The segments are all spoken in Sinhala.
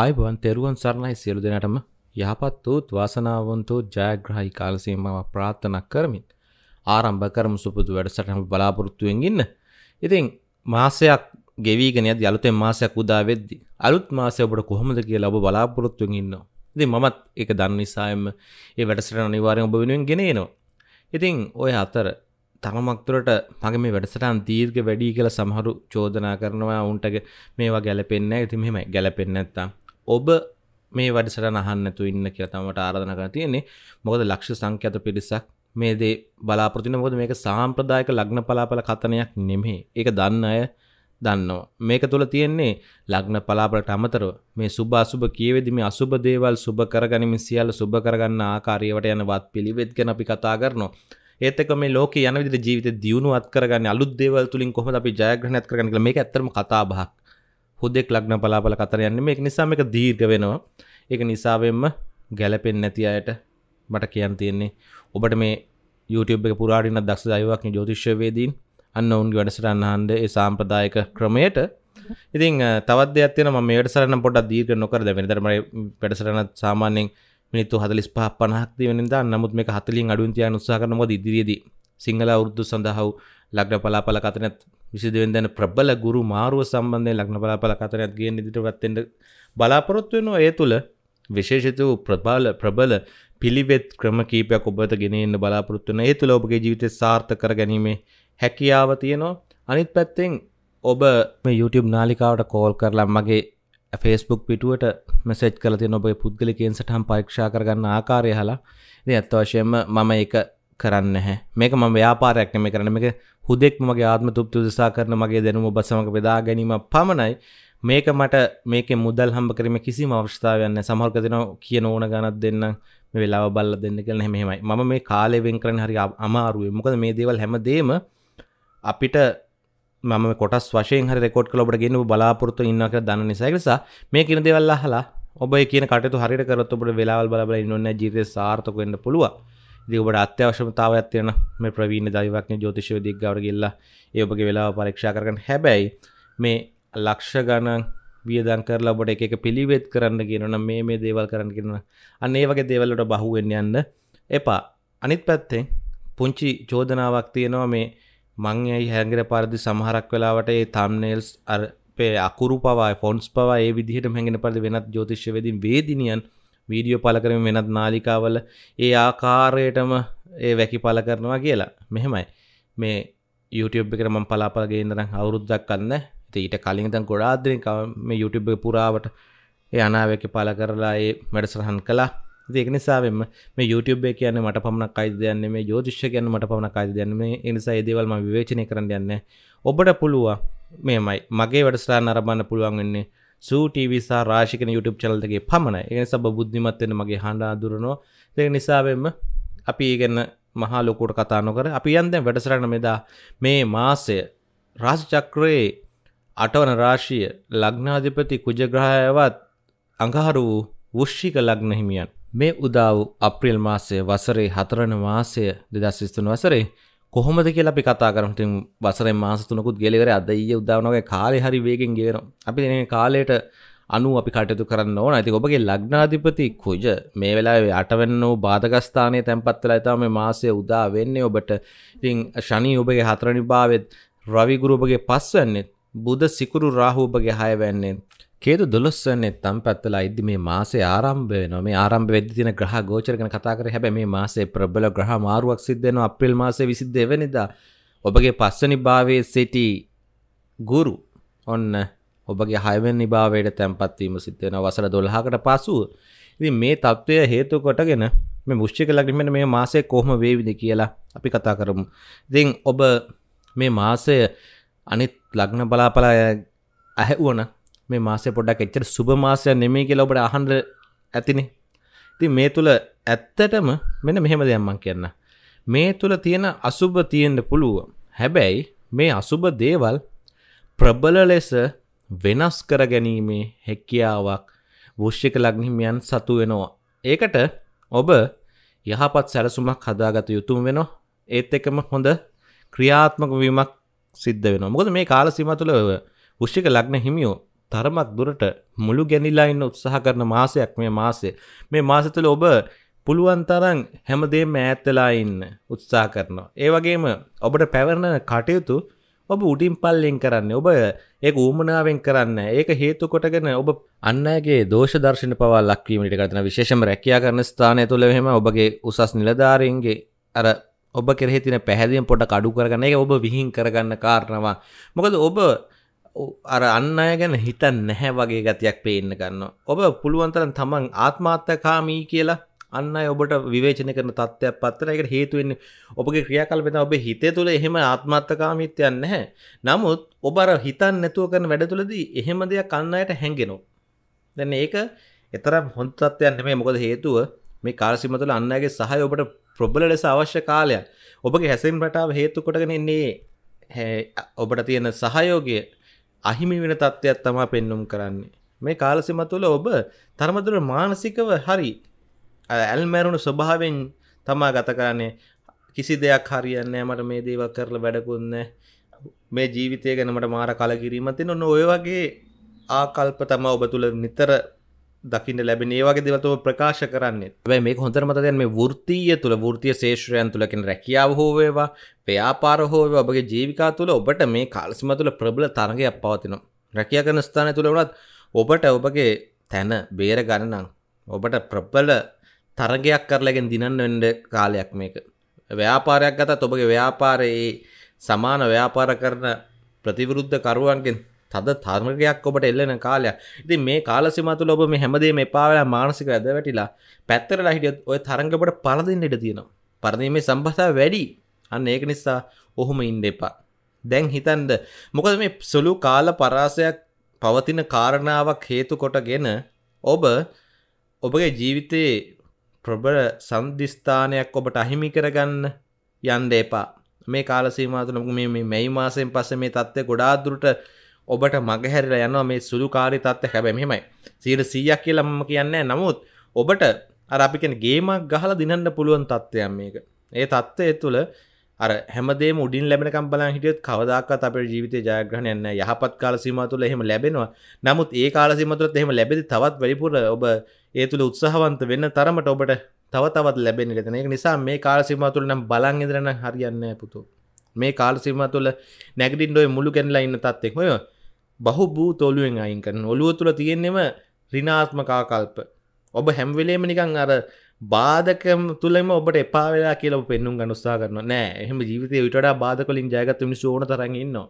ආයිබන් තෙරුවන් සරණයි සියලු දෙනටම යහපත් වූත් වාසනාවන්තෝ ජයග්‍රහයි කාලසීමාව ප්‍රාර්ථනා කරමින් ආරම්භ කරමු සුපුදු වැඩසටහන බලාපොරොත්තුවෙන් ඉන්න. ඉතින් මාසයක් ගෙවීගෙන යද්දී අලුතෙන් මාසයක් උදා වෙද්දී අලුත් මාසය ඔබට කොහොමද කියලා ඔබ බලාපොරොත්තුවෙන් ඉන්නවා. ඉතින් මමත් ඒක දන්න නිසාම මේ වැඩසටහන අනිවාර්යෙන් ඔබ වෙනුවෙන් ගෙන එනවා. ඉතින් ඔය අතර තමමක් තුළට මගේ මේ වැඩසටන් දීර්ඝ වැඩි කියලා සමහරු චෝදනා කරනවා උන්ටගේ මේවා ගැලපෙන්නේ නැහැ. ඉතින් මෙහෙමයි ගැලපෙන්නේ නැත්තම් ඔබ මේ වැඩසට නහන්නතු ඉන්න කියතමට ආරධනක තියෙන්නේ මොකද ලක්ෂ සංඛ්‍යත පිරිසක් මේ දේ බලාපොතින මොද මේක සාම්ප්‍රදායක ලග්න පලාපල කතනයක් නෙමේ ඒක දන්න අය දන්නවා මේක තුළ තියෙන්නේ ලග්න පලාපලට අමතරව මේ සුභාසුභ කියවෙදි මේ අසුභ දේවල් සුභ කරගනිමින් සියල්ල සුභ කරගන්න ආකාරයට යනවත් පිළිවෙත් ගැන අපි කතා කරනවා ඒත් එක මේ ලෝකේ යන විදිහට ජීවිතේ දියුණුවත් කරගන්නේ අලුත් දේවල් තුලින් කොහොමද අපි ජයග්‍රහණයත් කරගන්නේ කියලා මේක ඇත්තටම කතා බහක් හුදෙක් ලග්න පලාපල කතර යන්න මේ නිසාම එක දීර්ග වෙනවා ඒක නිසාවෙන්ම ගැලපෙන් නැති අයට මට කියන් තියෙන්නේ ඔබට මේ YouTube එක පුරාටින දක්ෂ දයවක් ජෝතිශ්‍යවේදීන් අන්න ඔවුන්ගේ වැඩසටන්හන්ද ඒ සාම්ප්‍රදායක ක්‍රමයට ඉතින් තවත් අත්න ම මේටසරන පොට දීර්ග නොකර දෙවෙන දරම වැඩසරන සාමාන්‍යෙන් මිනිතු හදලිස් පහ පනහක්ති වෙනද නමුත් මේ හතලින් අඩුන්තිය උත්සා කරනව ඉදිරියේදී සිංහල අවුරුදු සඳහව ලග්න පලාපල කතනත් විසිදවෙදන ප්‍රබල ගුරු මාරුව සම්බන්ධය ලක්න බලාපල කතරයක් ගේ ඉදිටවත්තෙන්ට බලාපොරොත්තු වෙන ඒ තුළ විශේෂිත වූ ප්‍රබාල ප්‍රබල පිළිවෙත් ක්‍රම කීපයක් ඔබට ගෙනන්න බලාපොරොත්තුන ඒ තුළ ඔබගේ ජීවිතය සාර්ථ කර ගැනීමේ හැකියාව තියනවා අනිත් පැත්තෙන් ඔබ YouTube නාලිකාවට කෝල් කරලා මගේ ෆේස්බුක් පිටුවට මෙසෙජ් කල තින ඔබේ පුද්ගලිකෙන් සටහම් පරීක්ෂා කරගන්න ආකාරය හලා ඇත්ත වශයෙන්ම මම එක කරන්න හැ මේක ම ව්‍යාපාරයක්න මේ කරන එක හුදෙක් මගේ ආත්ම තුප්ති උදෙසා කරන මගේ දැනුම ඔබ සමඟ බෙදා ගැනීම පමණයි මේක මට මේක මුදල් හම්බ කරම කිසි අවස්ථාවයන්න සමහල්ක දෙන කියන ඕන ගණත් දෙන්න මේ වෙලාව බල්ල දෙන්න කරන හැමෙමයි ම මේ කාලෙවෙන් කරන හරි අමාරුවේ මොකද මේ දේවල් හැමදේම අපිට මම කොටස් වශයෙන් හරි රෙකෝඩ් කලොබට ගෙන බලාපොරත්තු ඉන්න කර දන්න නිසාකසා මේ කියන දෙවල්ලා හලා ඔබ කියන කටතු හරිකරත් ඔබට වෙලාවල් බලබල ඉන්න ජීතය සාර්ථකෙන්න්න පුළුවන් දිකට අත්‍යවශ්‍යතාවයක් තියෙන මේ ප්‍රවීණ දයිවක්න ජෝතිශව දික් ගවර ගල්ලා ඒඔපගේ වෙලා පරීක්ෂා කරගන්න හැබැයි මේ ලක්ෂ ගණන් වියදන් කරලා බොට එක පිළිවෙත් කරන්න කියනන මේ මේ දේවල් කරන්න කියන්න අන්නේ වගේ දේවල්ලට බහුවෙන් යන්න එපා අනිත් පැත්තේ පුංචි චෝදනාවක් තියෙනවා මේ මං ඇයි හැගර පරිදි සමහරක් වෙලාවට ඒ තම්නෙල්ස් අර පේ අකුරු පවා ෆොන්ස් පවා ඒ විදිහට හැඟෙන පරිදි වෙනත් ජෝතිශ්‍යවදින් වේදිනියන් වීඩියෝ පල කරම වෙනත් නාලිකාවල ඒ ආකාරයටම ඒ වැකි පල කරනවා කියලා මෙහෙමයි මේ YouTube කරම පලාපලගේ ඉදනම් අවුරුද්දක් කන්න ඊට කලින්තන් ගොඩාදරෙන් මේ YouTube පුරාවට ඒ අනාවක පල කරලා ඒ වැඩසරහන් කලා දෙක නිසාවෙන්ම මේ YouTube කියන මට පමණක් අයිද යන්න මේ යෝතිෂ කියන්න මට පමණක් අයිද යන්න මේ එනිසා ඒදවල්ම විවේචනය කරන්න යන්න ඔබට පුළුවන් මේමයි මගේ වැඩස්රාන් අරබන්න පුළුවන් වෙන්නේ සූටීවිසා රාශිකන YouTube චලතගේ පමණ එන සබ බුද්ධිමත්වෙන මගේ හඬා දුරනෝ දෙ නිසාවෙන්ම අපි ඉගන්න මහා ලොකුට කතා නොකර අපි යන්දැ වැඩසරන මෙදා මේ මාසය රාශචක්‍රයේ අටවන රාශිය ලග්නාධිපති කුජග්‍රහයවත් අඟහරු වූ වෘෂ්ෂික ලග්න හිමියන් මේ උදා වූ අප්‍රිල් මාසය වසරේ හතරන මාසය දෙදස් විස්තුන් වසරේ කොහොමද කියලා අපි කතා කරට වසර මාසතුනකුත් ගෙලෙර අද ඒ උදාවනගේ කාලෙ හරි වේගෙන් ගේෙන අපි දෙන කාලයට අනු අපි කටයුතු කරන්න ඕන ඇති ඔබගේ ලග්නාධිපති කුජ මේ වෙලා අටවෙන්න වූ බාධගස්ථානය තැන්පත්වලා ඇතම මාසය උදා වෙන්නේ ඔබට ඉතිං ශනී ඔබගේ හතරනි භාවත් රවිගුරුපගේ පස්වන්නේ බුද සිකුරු රාහූපගේ හයවැන්නේ කේතු දොළොස්සන්නේ තම් පැත්තලා ඉදදි මේ මාසේ ආරම්භය නොම ආරම්භ වෙද තින ග්‍රහ ගෝචරකන කතාකර හැබැ මේ මාසේ ප්‍රබල ග්‍රහ මාරුවක් සිද්ධයන අප්‍රිල් මාසේ විසි දෙවනිද ඔබගේ පස්සනි භාවේ සිටි ගුරු ඔන්න ඔබගේ හයවෙන් නිභාවයට තැන්පත්වීම සිද්ධයන වසර දොල්හකට පසු ඉති මේ තත්ත්වය හේතු කොටගෙන මේ මුෂ්චික ලක්ිමට මේ මාසේ කොහම වේවිද කියලා අපි කතා කරමු දෙන් ඔබ මේ මාසය අනිත් ලග්න බලාපලා ඇහැවුවන මේ මාසේ පොඩක් එච්චර සුබ මාසය නෙමේ කියලා ඔබට අහන්ඩ ඇතිනේ ති මේ තුළ ඇත්තටම මෙන මෙහෙම දෙයම්මන් කියන්න මේ තුළ තියෙන අසුභ තියෙන්ට පුළුව හැබැයි මේ අසුභ දේවල් ප්‍රබල ලෙස වෙනස් කර ගැනීමේ හැක්කියාවක් වෘෂ්‍යක ලග්නිහිමියන් සතු වෙනවා ඒකට ඔබ යහපත් සැරසුමක් හදාගත යුතුම් වෙන ඒත් එකම හොඳ ක්‍රියාත්මක වීමක් සිද්ධ වෙන මොකද මේ කාලසිම තුළ වෘෂ්ික ලග්න හිමියෝ තරමක් දුරට මුළු ගැනිලා ඉන්න උත්සාහ කරන මාසයක් මේ මාසය. මේ මාසය තුළ ඔබ පුළුවන් තරම් හැමදේම ඈත් වෙලා ඉන්න උත්සාහ කරනවා. ඒ වගේම ඔබට පැවරන කටයුතු ඔබ උඩින් පල්ලෙන් කරන්න ඔබ ඒක ඌමනාවෙන් කරන්න ඒක හේතු කොටගෙන ඔබ අන්නගේ දෝෂ දර්ශන පවා ලක්වීමට කරන විශේෂම රැකයා කරන ස්ථානය තුළ මෙහෙම ඔබගේ උසස් නිලධාරීන්ගේ අර ඔබ කෙරෙහි තින පැහැදිලියෙන් පොඩ කඩු කරගන්න ඒක ඔබ විහිං කරගන්න කාරණවා මොකද ඔබ අර අන්න අය ගැන හිතන් නැහැ වගේ ගතියක් පේන්න ගන්න ඔබ පුළුවන්තරන් තමන් ආත්මාත්තකාමී කියලා අන්න ඔබට විවේචන කරන තත්ත්වයක් පත්තර එකට හේතුවෙන් ඔබගේ ක්‍රියාකල්පෙන ඔබේ හිතේ තුළ එහෙම ආත්මත්තකාමිත්‍යයන් නැහැ නමුත් ඔබ අර හිතන් නැතුව කරන වැඩ තුළදී එහෙම දෙයක් අන්න අයට හැඟෙනවා දැන් ඒක එතරම් හොඳ තත්ත්වයක් නෙමෙයි මොකද හේතුව මේ කාර්සිම තුළ අන්නගේ සහය ඔබට ප්‍රබල ලෙස අවශ්‍ය කාලයක් ඔබගේ හැසිරීම රටාව හේතු කොටගෙන ඉන්නේ ඔබට තියෙන සහයෝගය අහිමි වෙන තත්ත්වයක් තමා පෙන්නුම් කරන්නේ මේ කාලසිම තුළ ඔබ තරමතුර මානසිකව හරි ඇල්මෑරුණු ස්වභාවෙන් තමා ගත කරන්නේ කිසි දෙයක් හරියන්නේ මට මේ දේවක් කරලා වැඩකුන්න මේ ජීවිතය ගැනමට මාර කලකිරීමතින් ඔන්න ඔය වගේ ආකල්ප තම ඔබ තුළ නිතර දකින්න ලැබෙන ඒවාගේ දෙවතව ප්‍රකාශ කරන්නේ ැ මේ හොඳරමතයන් මේ ෘතිය තුළ ෘතිය ශේෂ්‍රයන් තුළකින් රැකියාව හෝවේවා ප්‍යාපාර හෝව ඔබගේ ජීවිකා තුළ ඔබට මේ කාල්සිම තුළ ප්‍රබල තරගයක් පවතිනවා රැකිය කරන ස්ථාන තුළ වනත් ඔබට ඔබගේ තැන බේර ගණනම් ඔබට ප්‍රබල තරගයක් කරලගෙන් දිනන්න වෙන්ඩ කාලයක් මේක ව්‍යාපාරයක් ගතත් ඔබගේ ව්‍යාපාරයේ සමාන ව්‍යාපාර කරන ප්‍රතිවරුද්ධ කරුවන්ගෙන් තද තර්මකයක් ඔබට එල්ලෙන කාලයක් ඉතින් මේ කාලසිම තුළ ඔබ මේ හැමදේම එපා වෙලා මානසික ඇද වැටිලා පැත්තරලා හිටියොත් ඔය තරංග ඔබට පරදින්න ඉඩ තියෙනවා. පරදීමේ සම්බන්ධතාව වැඩි. අන්න ඒක නිසා ඔහොම ඉන්න එපා. දැන් හිතන්න මොකද මේ සුළු කාල පරාසයක් පවතින කාරණාවක් හේතු කොටගෙන ඔබ ඔබගේ ජීවිතයේ ප්‍රබල සම්දිස්ථානයක් ඔබට අහිමි කරගන්න යන්න එපා. මේ කාලසීමාව තුළ මේ මේ මැයි මාසයෙන් පස්සේ මේ தත්ත්වය ගොඩාක් දුරට ඔබට මගහැරලා යනවා මේ සුළු කාරි තත්ත්ව හැබැයි මෙහෙමයි 100ක් කියලා මම කියන්නේ නමුත් ඔබට අර අපි කියන ගේමක් ගහලා දිනන්න පුළුවන් තත්ත්වයක් මේක. ඒ தත්ත්වය තුළ අර හැමදේම උඩින් ලැබෙනකම් බලන් හිටියොත් කවදාකවත් අපේ ජීවිතේ ජයග්‍රහණයක් නැහැ. යහපත් කාල සීමාව තුළ එහෙම ලැබෙනවා. නමුත් ඒ කාල සීමාව තුළත් එහෙම ලැබෙදි තවත් වැඩිපුර ඔබ ඒ තුළ උත්සාහවන්ත වෙන්න තරමට ඔබට තව තවත් ලැබෙන්න ඉඩ තියෙනවා. ඒක නිසා මේ කාල සීමාව තුළ නම් බලන් ඉඳලා නම් හරියන්නේ නැහැ පුතෝ. මේ කාල සීමාව තුළ නැගිටින්න ඔය මුළු කැනලා ඉන්න තත්ත්වෙක්. ඔය බහුබූ තොලුවෙන් අයින් කරන ඔලුව තුළ තියෙන්නෙම රිනාත්මකාකල්ප ඔබ හැම්වෙලේම නිකං අර බාධකම් තුළම ඔබට එපා වෙලා කියලව පෙන්නුම් ගනුස්සා කරන නෑ එහෙම ජීවිතය විට බාධකොලින් ජයගත් මිනිස් ඕන තරගන්නවා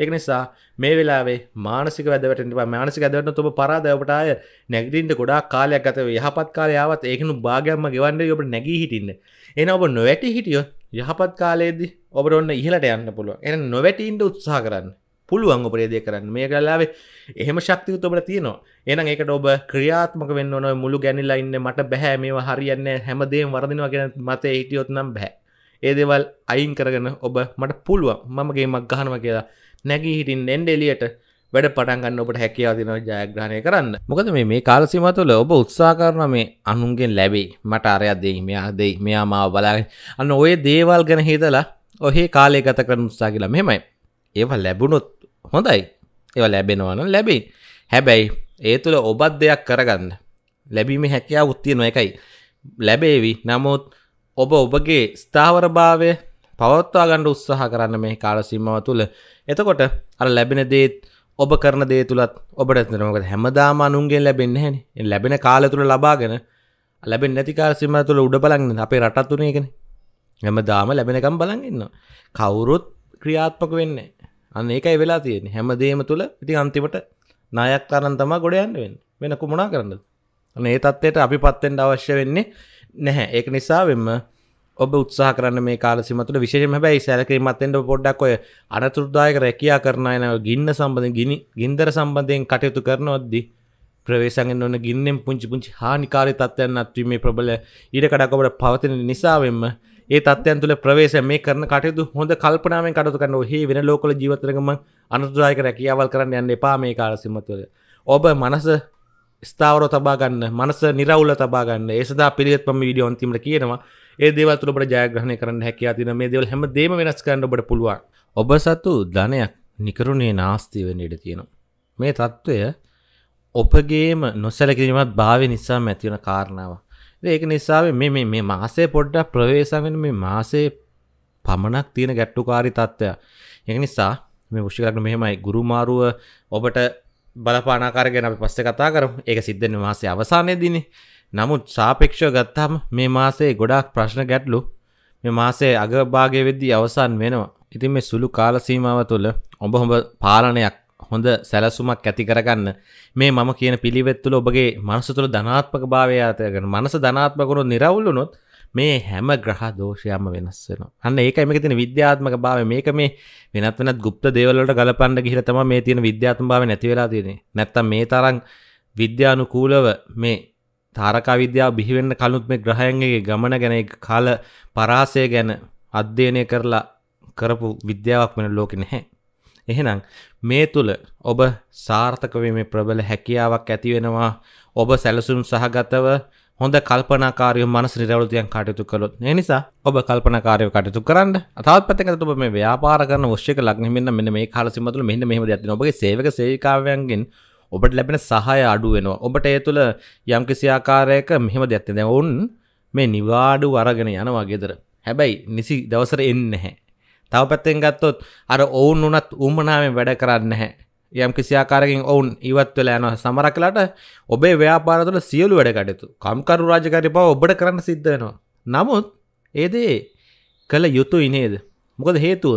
ඒක නිසා මේ වෙලාවේ මානසික වැදවට මානසික ඇදවන්න තුබ පරාදවටය නැගටින්ට ගොඩා කාලයක් ගත යහපත් කාලයාවත් ඒකනු භාගයක්ම ගෙවන්නේ ඔබට නැගී හිටින්න එන ඔබ නොවැටි හිටියෝ යහපත් කාලයේද ඔබට ඔන්න ඉහලට යන්න පුළුව එන නොවැටීන්ට උත්සා කරන්න පුළුවන් උපරේදය කරන්න මේ කල්ලාවේ එහෙම ශක්තියුත් ඔබට තියෙනවා එනම් ඒකට ඔබ ක්‍රියාත්මක වෙන්න ඕන මුළු ගැනිලා ඉන්න මට බැහැ මේවා හරියන්න හැමදේම වරදිනවා ගැන මතේ හිටියොත් නම් බැහැ ඒ දේවල් අයින් කරගෙන ඔබ මට පුළුවන් මමගේ මක් ගහනම කියලා නැගී හිටින් එන්ඩ එලියට වැඩ පටන්ගන්න ඔබට හැකියාතින ජයග්‍රහණය කරන්න මොකද මේ කාලසිමතුල ඔබ උත්සා කරන මේ අනුන්ගෙන් ලැබේ මට අරයක් දෙයි මෙයා දෙයි මෙයා මාව බලාගෙන අන්න ඔය දේවල් ගැන හිතලා ඔහේ කාලය ගත කරන උත්සා කියලා මෙමයි ඒව ලැබුණොත් හොඳයි ඒව ලැබෙනවන ලැබේ හැබැයි ඒ තුළ ඔබත් දෙයක් කරගන්න ලැබීම හැකියාව උත්තියන එකයි ලැබේවි නමුත් ඔබ ඔබගේ ස්ථාවරභාවය පවත්වා ගණ්ඩ උත්සාහ කරන්න මේ කාලසිම්මව තුළ එතකොට අර ලැබෙන දේත් ඔබ කරන දේ තුළත් ඔබට නමකද හැමදාම අනුන්ගේ ලැබෙන් හැන ලැබෙන කාල තුළ ලබාගෙන ලැබෙන් නැතිකාල සිම තුළ උඩ බලන්න අපේ රටත්තුනයගෙන හැමදාම ලැබෙනකම් බලන්න ඉන්න කවුරුත් ක්‍රියාත්මක වෙන්නේ අන්න ඒකයි වෙලා තියෙන හැම දේම තුළ ඉති අන්තිමට නායක් කරන් තමා ගොඩ යන්න වෙන් වෙන කුමනා කරන්නද අන ඒ තත්වයට අපි පත්තෙන්ට අවශ්‍ය වෙන්නේ නැහැ ඒක නිසා වෙම ඔබ උත්සාහ කරන්න මේ කාල සිමතුල විශේෂම හැබැයි සැලකිරීමත්තෙන්ට පොඩ්ඩක් ඔය අනතුරුදායක රැකියා කරන අය ගින්න සම්බඳධ ගිනි ගින්දර සම්බන්ධයෙන් කටයුතු කරනවද්දී ප්‍රවේශගෙන් ඔන්න ගින්නෙන් පුංචි පුංචි හානිකාරය තත්වයන් අත්වීමේ ප්‍රබල ඉඩ කඩක් ඔබට පවතින නිසාවෙන්ම ඒ තත්යන් තුළ ප්‍රවේශ මේ කරන කටයුතු හොඳ කල්පනාවෙන් කටයුතු කරන්න ඔහි වෙන ලෝකවල ජීවිතයකම අනුතුදායක රැකියාවල් කරන්න යන්න එපා මේ කාල සීමා තුළ. ඔබ මනස ස්ථාවරව තබා ගන්න, මනස निराවුල තබා ගන්න. ඒ සඳහා පිළිවෙත් මම වීඩියෝ අන්තිමට කියනවා. ඒ දේවල් තුළ ඔබට ජයග්‍රහණය කරන්න හැකියාව තියෙන මේ දේවල් හැමදේම වෙනස් කරන්න ඔබට පුළුවන්. ඔබ සතු ධනයක් නිකරුණේ නාස්ති වෙන්න ඉඩ තියෙනවා. මේ తত্ত্বය ඔපගේම නොසැලකිලිමත් භාවය නිසා ඇතිවන කාරණාවක්. ඒක නිසාව මේ මේ මාසේ පොඩ්ඩක් ප්‍රවේශමෙන් මේ මාසේ පමණක් තියෙන ගැට්ටුකාරි තත්ත්වය. ඒක නිසා මේ වෘෂිකලග්න මෙහෙමයි ගුරුමාරුව ඔබට බලපානාකාර ගැන අපි පස්සේ කතා කරමු. ඒක සිද්ධ වෙන මාසේ අවසානයේදීනේ. නමුත් සාපේක්ෂව ගත්තාම මේ මාසේ ගොඩාක් ප්‍රශ්න ගැටලු මේ මාසේ අගභාගය වෙද්දී අවසන් වෙනවා. ඉතින් මේ සුළු කාල සීමාව තුළ ඔබ හොඹ පාලනයක් හොඳ සැලසුමක් ඇති කරගන්න මේ මම කියන පිළිවෙත්තුල ඔබගේ මනස තුළ ධනාත්මක භාවය අතයගෙන මනස ධනාත්මකුණු නිරවුල්ලුනොත් මේ හැම ග්‍රහ දෝෂයම වෙනස් වෙන අන්න ඒක මේක තින විද්‍යාත්මක භාව මේක මේ වෙනත් වෙනත් ගුප්ත දේවල්ලට ගලපන්න ගිහිර තම මේ තියෙන විද්‍යාත්ම භාව නැති වෙලා තියෙන්නේ නැත්තම් මේ තරම් විද්‍යානුකූලව මේ තාරකා විද්‍යාව බිහිවෙන්න කලුත් මේ ග්‍රහයන්ගේ ගමන ගැන කාල පරාසය ගැන අධ්‍යයනය කරලා කරපු විද්‍යාවක් වෙන ලෝකෙ නැහැ එහෙනම් මේ තුළ ඔබ සාර්ථකවීම ප්‍රබල හැකියාවක් ඇතිවෙනවා ඔබ සැලසුම් සහගතව හොඳ කල්පනාකාරය මනස නිරවලතියන් කටයුතු කළොත් නිසා ඔබ කල්පනකාරය කටයුතු කරන්න අතත් පතකට ඔබ මේ ව්‍යාපාරන වශ්‍යක ලක්නමන්න මෙන්න මේ කාලසිමතුල මෙන්න මෙහම ඇති ඔබගේ සේවක සේවිකාවයන්ගෙන් ඔබට ලැබෙන සහය අඩුවෙනවා ඔබට ඒ තුළ යම්කිසි ආකාරයක මෙහෙම දෙයක්තිද ඔවුන් මේ නිවාඩු වරගෙන යනවා ගෙදර හැබැයි නිසි දවසර එන්නේ නැහැ තව පැත්තෙන් ගත්තොත් අර ඔවුන් වනත් උමනාවෙන් වැඩ කරන්න හැ යම් කිසියාකාරකින් ඔවුන් ඉවත් වෙලා යන සමරක්ලට ඔබේ ව්‍යාපාර තුළ සියලු වැඩ කටයුතු කම්කරු රාජකාරි බව ඔබට කරන්න සිද්ධ වෙනවා නමුත් ඒදේ කළ යුතුයි නේද මොකද හේතුව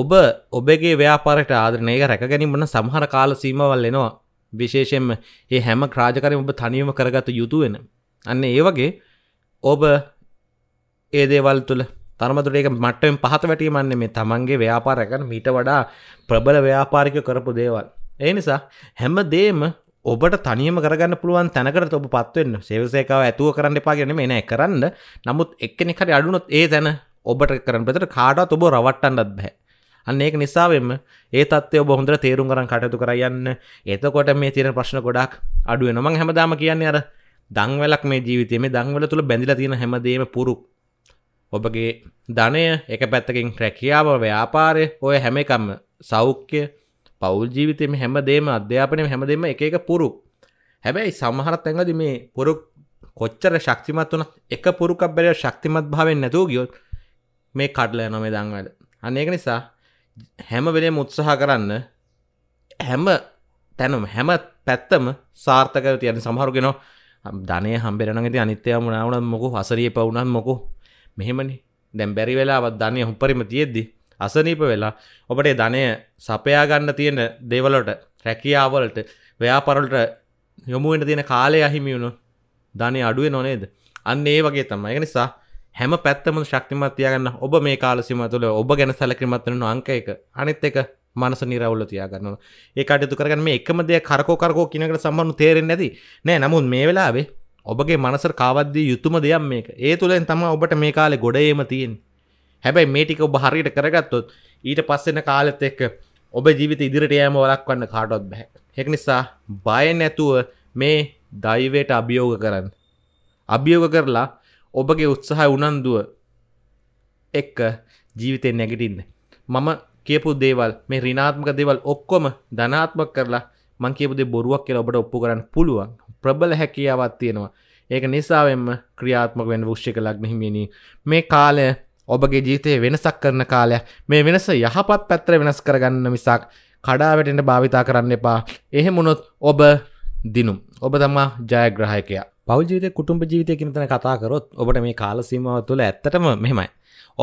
ඔබ ඔබගේ ව්‍යාපාරට ආදරණයක රැකගැනීමන සමහර කාල සීමවල් එනවා විශේෂෙන්ම ඒ හැම ක්‍රාජකරම ඔබ තනියම කරගත යුතුවෙන අන්න ඒ වගේ ඔබ ඒ දේවල් තුළ තරමතුට ඒක මට්ටෙන් පහත වැටීමන්නේ මේ තමන්ගේ ව්‍යාපාරයකන මීට වඩා ප්‍රබල ව්‍යාපාරික කරපු දේවල්. ඒ නිසා හැම දේම ඔබට තනියම කරගන්න පුළුවන් තැනකට ඔබ පත්වවෙන්න සේවසේකාව ඇතුව කරන්න එපා ගෙන මේ නෑ කරන්න නමුත් එක්කෙනෙකට අඩුනොත් ඒ තැන ඔබට කරන පෙතට කාඩත් ඔබ රවට්ටන්නත් බැහැ. අන්න ඒක නිසාවෙම ඒ තත්වය බොහොඳට තේරුම් කරන් කටයුතු කරයන්න එතකොට මේ තියෙන ප්‍රශ්න ගොඩක් අඩුවෙන මං හැමදාම කියන්නේ අර දංවලක් මේ ජීවිතේ මේ දංවල තුළ බැඳිලා තියෙන හැමදේම පුරුක් ඔබගේ ධනය එක පැත්තකින් රැකියාව ව්‍යාපාරය ඔය හැම එකම සෞඛ්‍ය පවුල් ජීවිතයම හැම දේම අධ්‍යාපනය හැම දෙම එක එක පුරු හැබැයි සමහරත් ඇඟද මේ පුරු කොච්චර ශක්තිමත් වන එක පුරුකක් බැල ශක්තිමත් භාවෙන් නැතුූ ගියොත් මේ කඩල නොමේ දංවල අනඒක නිසා හැම වෙලේ මුත්සහ කරන්න හැම තැනම් හැම පැත්තම සාර්ථක තියන සහරුගෙන ධනය හම්බෙරනගති අනිත්‍යය මුණාවනත් මොකු හසරිය පවුනත් මොකු මෙහෙමනි දැම් බැරි වෙලාවත් ධනය හුපරිම තියෙද්දි අසනීප වෙලා ඔබට ධනය සපයාගන්න තියෙන දෙවලට රැකියාවලට ව්‍යාපරලට යොමුුවෙන්ට තියෙන කාලය අහිමි වුණු ධනය අඩුවේ නොනේද අන්න ඒ වගේ තම එක නිසා හැම පැත්තම ශක්තිමත්තියගන්න ඔබ මේ කාලසිම තුළ ඔබ ගැන සැලකිමත්වන අංක එක අනිත් එක මනස නිරවුල තියාගන්නවා ඒ අටතු කරගන්න මේ එකම දෙය කරකෝ කරකෝ කියනකට සම්බන්ු තේරෙන් නැති නෑ නමුත් මේ වෙලාවේ ඔබගේ මනසර කාවද්දී යුතුම දෙයක් මේක ඒ තුළෙන් තම ඔබට මේ කාලෙ ගොඩේම තියෙන් හැබැයි මේටික ඔබ හරියට කරගත්තොත් ඊට පස්සෙන කාලෙත් එක්ක ඔබ ජීවිත ඉදිරිට යෑම වලක්වන්න කාටොත් බැහැ හෙක් නිසා බය නැතුව මේ දයිවයට අභියෝග කරන්න අභියෝග කරලා ඔබගේ උත්සාහ උනන්දුව එක්ක ජීවිතය නැගටින්න මම කියපු දේවල් මේ රිනාත්මක දේවල් ඔක්කොම ධනාත්මක කරලා මං කියපුදේ බොරුවක් කියලා ඔබට ඔප්පු කරන්න පුළුවන් ප්‍රබල හැකියාවත් තියෙනවා ඒක නිසාවෙන්ම ක්‍රියාත්මක වෙන වෘෂ්ෂික ලග්න හිමියනි මේ කාලය ඔබගේ ජීතයේ වෙනසක් කරන කාලය මේ වෙනස යහපත් පැත්තර වෙනස් කරගන්න මිසක් කඩාවැටෙන භාවිතා කරන්න එපා එහෙමුණොත් ඔබ දිනුම් ඔබ තමා ජයග්‍රහයකයා පෞජීත කුටුම්ඹ ජීවිතය කිනතන කතා කරොත් ඔබට මේ කාල සීමාව තුළ ඇත්තටම මෙහෙමයි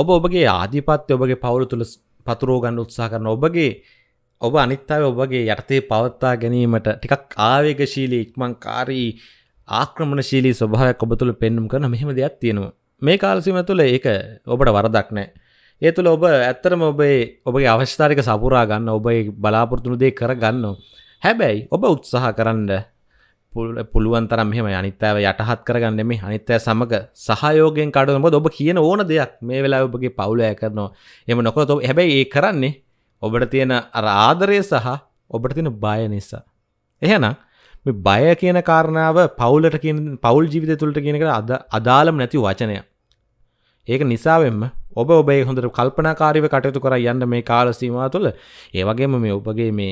ඔබ ඔබගේ ආධිපත්‍ය ඔබගේ පවුල තුළ පතුරෝගන්න උත්සා කරන ඔබගේ ඔබ අනිත්තාව ඔබගේ යටතේ පවත්තා ගැනීමට ටිකක් ආවේගශීලී ඉක්මං කාරී ආක්‍රමණශීලී ස්වභාවයක් ඔබ තුළ පෙන්නුම් කරන මෙහෙම දෙයක් තියෙනවා මේ කාලසිම තුළ ඒක ඔබට වරදක් නෑ ඒ තුළ ඔබ ඇත්තරම ඔබේ ඔබගේ අවශ්ථාරික සපුරා ගන්න ඔබ බලාපොරතුණු දෙය කර ගන්න හැබැයි ඔබ උත්සාහ කරන්න පුළුවන් තරම් මෙහම අනිත්තාව යටහත් කරගන්න මේ අනිත්තය සමඟ සහයෝගෙන් කඩුවම ඔබ කියන ඕන දෙයක් මේ වෙලා ඔබගේ පවුලය කරනවා එම නොකොත් ඔබ හැබැයි ඒ කරන්නේ ඔබට තියෙන අර ආදරය සහ ඔබට තින බය නිසා. එහෙනම් මේ බය කියන කාරණාව පවුලට කිය පවුල් ජීවිත තුළට කියනකට අද අදාළම නැති වචනය. ඒක නිසාවෙන්ම ඔබ ඔබේ හොඳට කල්පනාකාරීව කටයුතු කර යන්න මේ කාල සීමා තුළ ඒ වගේම මේ ඔබගේ මේ